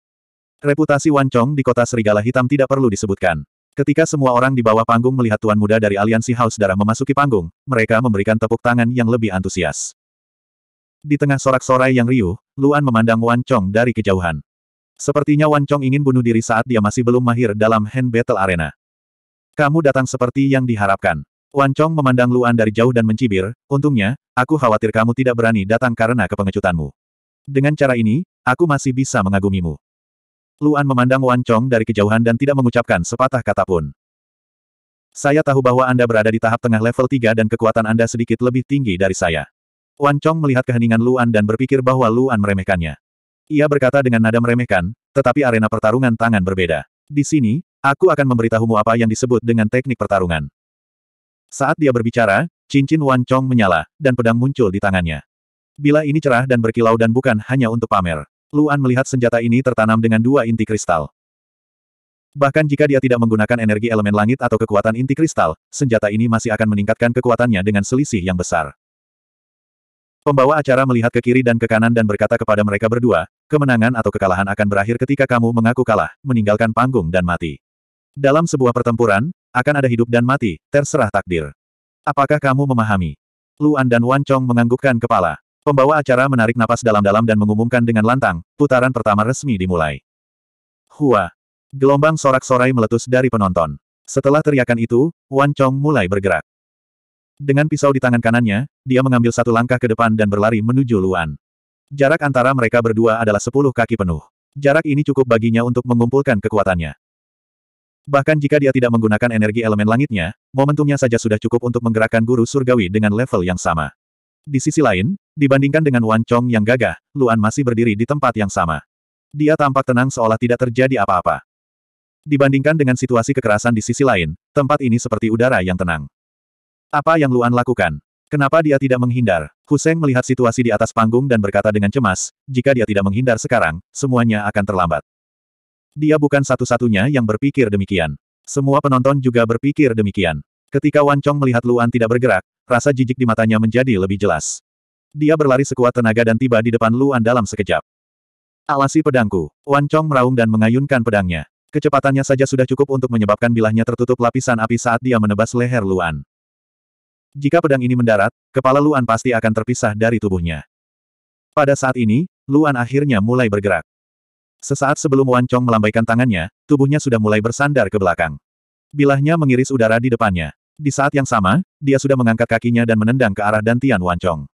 Reputasi Wan Chong di kota Serigala Hitam tidak perlu disebutkan. Ketika semua orang di bawah panggung melihat Tuan Muda dari Aliansi House Darah memasuki panggung, mereka memberikan tepuk tangan yang lebih antusias. Di tengah sorak-sorai yang riuh, Luan memandang Wan Chong dari kejauhan. Sepertinya Wan Chong ingin bunuh diri saat dia masih belum mahir dalam hand battle arena. Kamu datang seperti yang diharapkan. Wan Chong memandang Luan dari jauh dan mencibir, untungnya, aku khawatir kamu tidak berani datang karena kepengecutanmu. Dengan cara ini, aku masih bisa mengagumimu. Luan memandang Wan Chong dari kejauhan dan tidak mengucapkan sepatah kata pun. Saya tahu bahwa Anda berada di tahap tengah level 3 dan kekuatan Anda sedikit lebih tinggi dari saya. Wan Chong melihat keheningan Luan dan berpikir bahwa Luan meremehkannya. Ia berkata dengan nada meremehkan, tetapi arena pertarungan tangan berbeda. Di sini, aku akan memberitahumu apa yang disebut dengan teknik pertarungan. Saat dia berbicara, cincin Wan Chong menyala, dan pedang muncul di tangannya. Bila ini cerah dan berkilau dan bukan hanya untuk pamer. Luan melihat senjata ini tertanam dengan dua inti kristal. Bahkan jika dia tidak menggunakan energi elemen langit atau kekuatan inti kristal, senjata ini masih akan meningkatkan kekuatannya dengan selisih yang besar. Pembawa acara melihat ke kiri dan ke kanan dan berkata kepada mereka berdua, kemenangan atau kekalahan akan berakhir ketika kamu mengaku kalah, meninggalkan panggung dan mati. Dalam sebuah pertempuran, akan ada hidup dan mati, terserah takdir. Apakah kamu memahami? Luan dan Wan Chong menganggukkan kepala. Pembawa acara menarik napas dalam-dalam dan mengumumkan dengan lantang, putaran pertama resmi dimulai. Hua! Gelombang sorak-sorai meletus dari penonton. Setelah teriakan itu, Wan Chong mulai bergerak. Dengan pisau di tangan kanannya, dia mengambil satu langkah ke depan dan berlari menuju Luan. Jarak antara mereka berdua adalah sepuluh kaki penuh. Jarak ini cukup baginya untuk mengumpulkan kekuatannya. Bahkan jika dia tidak menggunakan energi elemen langitnya, momentumnya saja sudah cukup untuk menggerakkan guru surgawi dengan level yang sama. Di sisi lain, dibandingkan dengan Wan Chong yang gagah, Luan masih berdiri di tempat yang sama. Dia tampak tenang seolah tidak terjadi apa-apa. Dibandingkan dengan situasi kekerasan di sisi lain, tempat ini seperti udara yang tenang. Apa yang Luan lakukan? Kenapa dia tidak menghindar? Huseng melihat situasi di atas panggung dan berkata dengan cemas, jika dia tidak menghindar sekarang, semuanya akan terlambat. Dia bukan satu-satunya yang berpikir demikian. Semua penonton juga berpikir demikian. Ketika Wan Chong melihat Luan tidak bergerak, rasa jijik di matanya menjadi lebih jelas. Dia berlari sekuat tenaga dan tiba di depan Luan dalam sekejap. Alasi pedangku, Wan Chong meraung dan mengayunkan pedangnya. Kecepatannya saja sudah cukup untuk menyebabkan bilahnya tertutup lapisan api saat dia menebas leher Luan. Jika pedang ini mendarat, kepala Luan pasti akan terpisah dari tubuhnya. Pada saat ini, Luan akhirnya mulai bergerak. Sesaat sebelum Wan Chong melambaikan tangannya, tubuhnya sudah mulai bersandar ke belakang. Bilahnya mengiris udara di depannya. Di saat yang sama, dia sudah mengangkat kakinya dan menendang ke arah Dantian Wancong.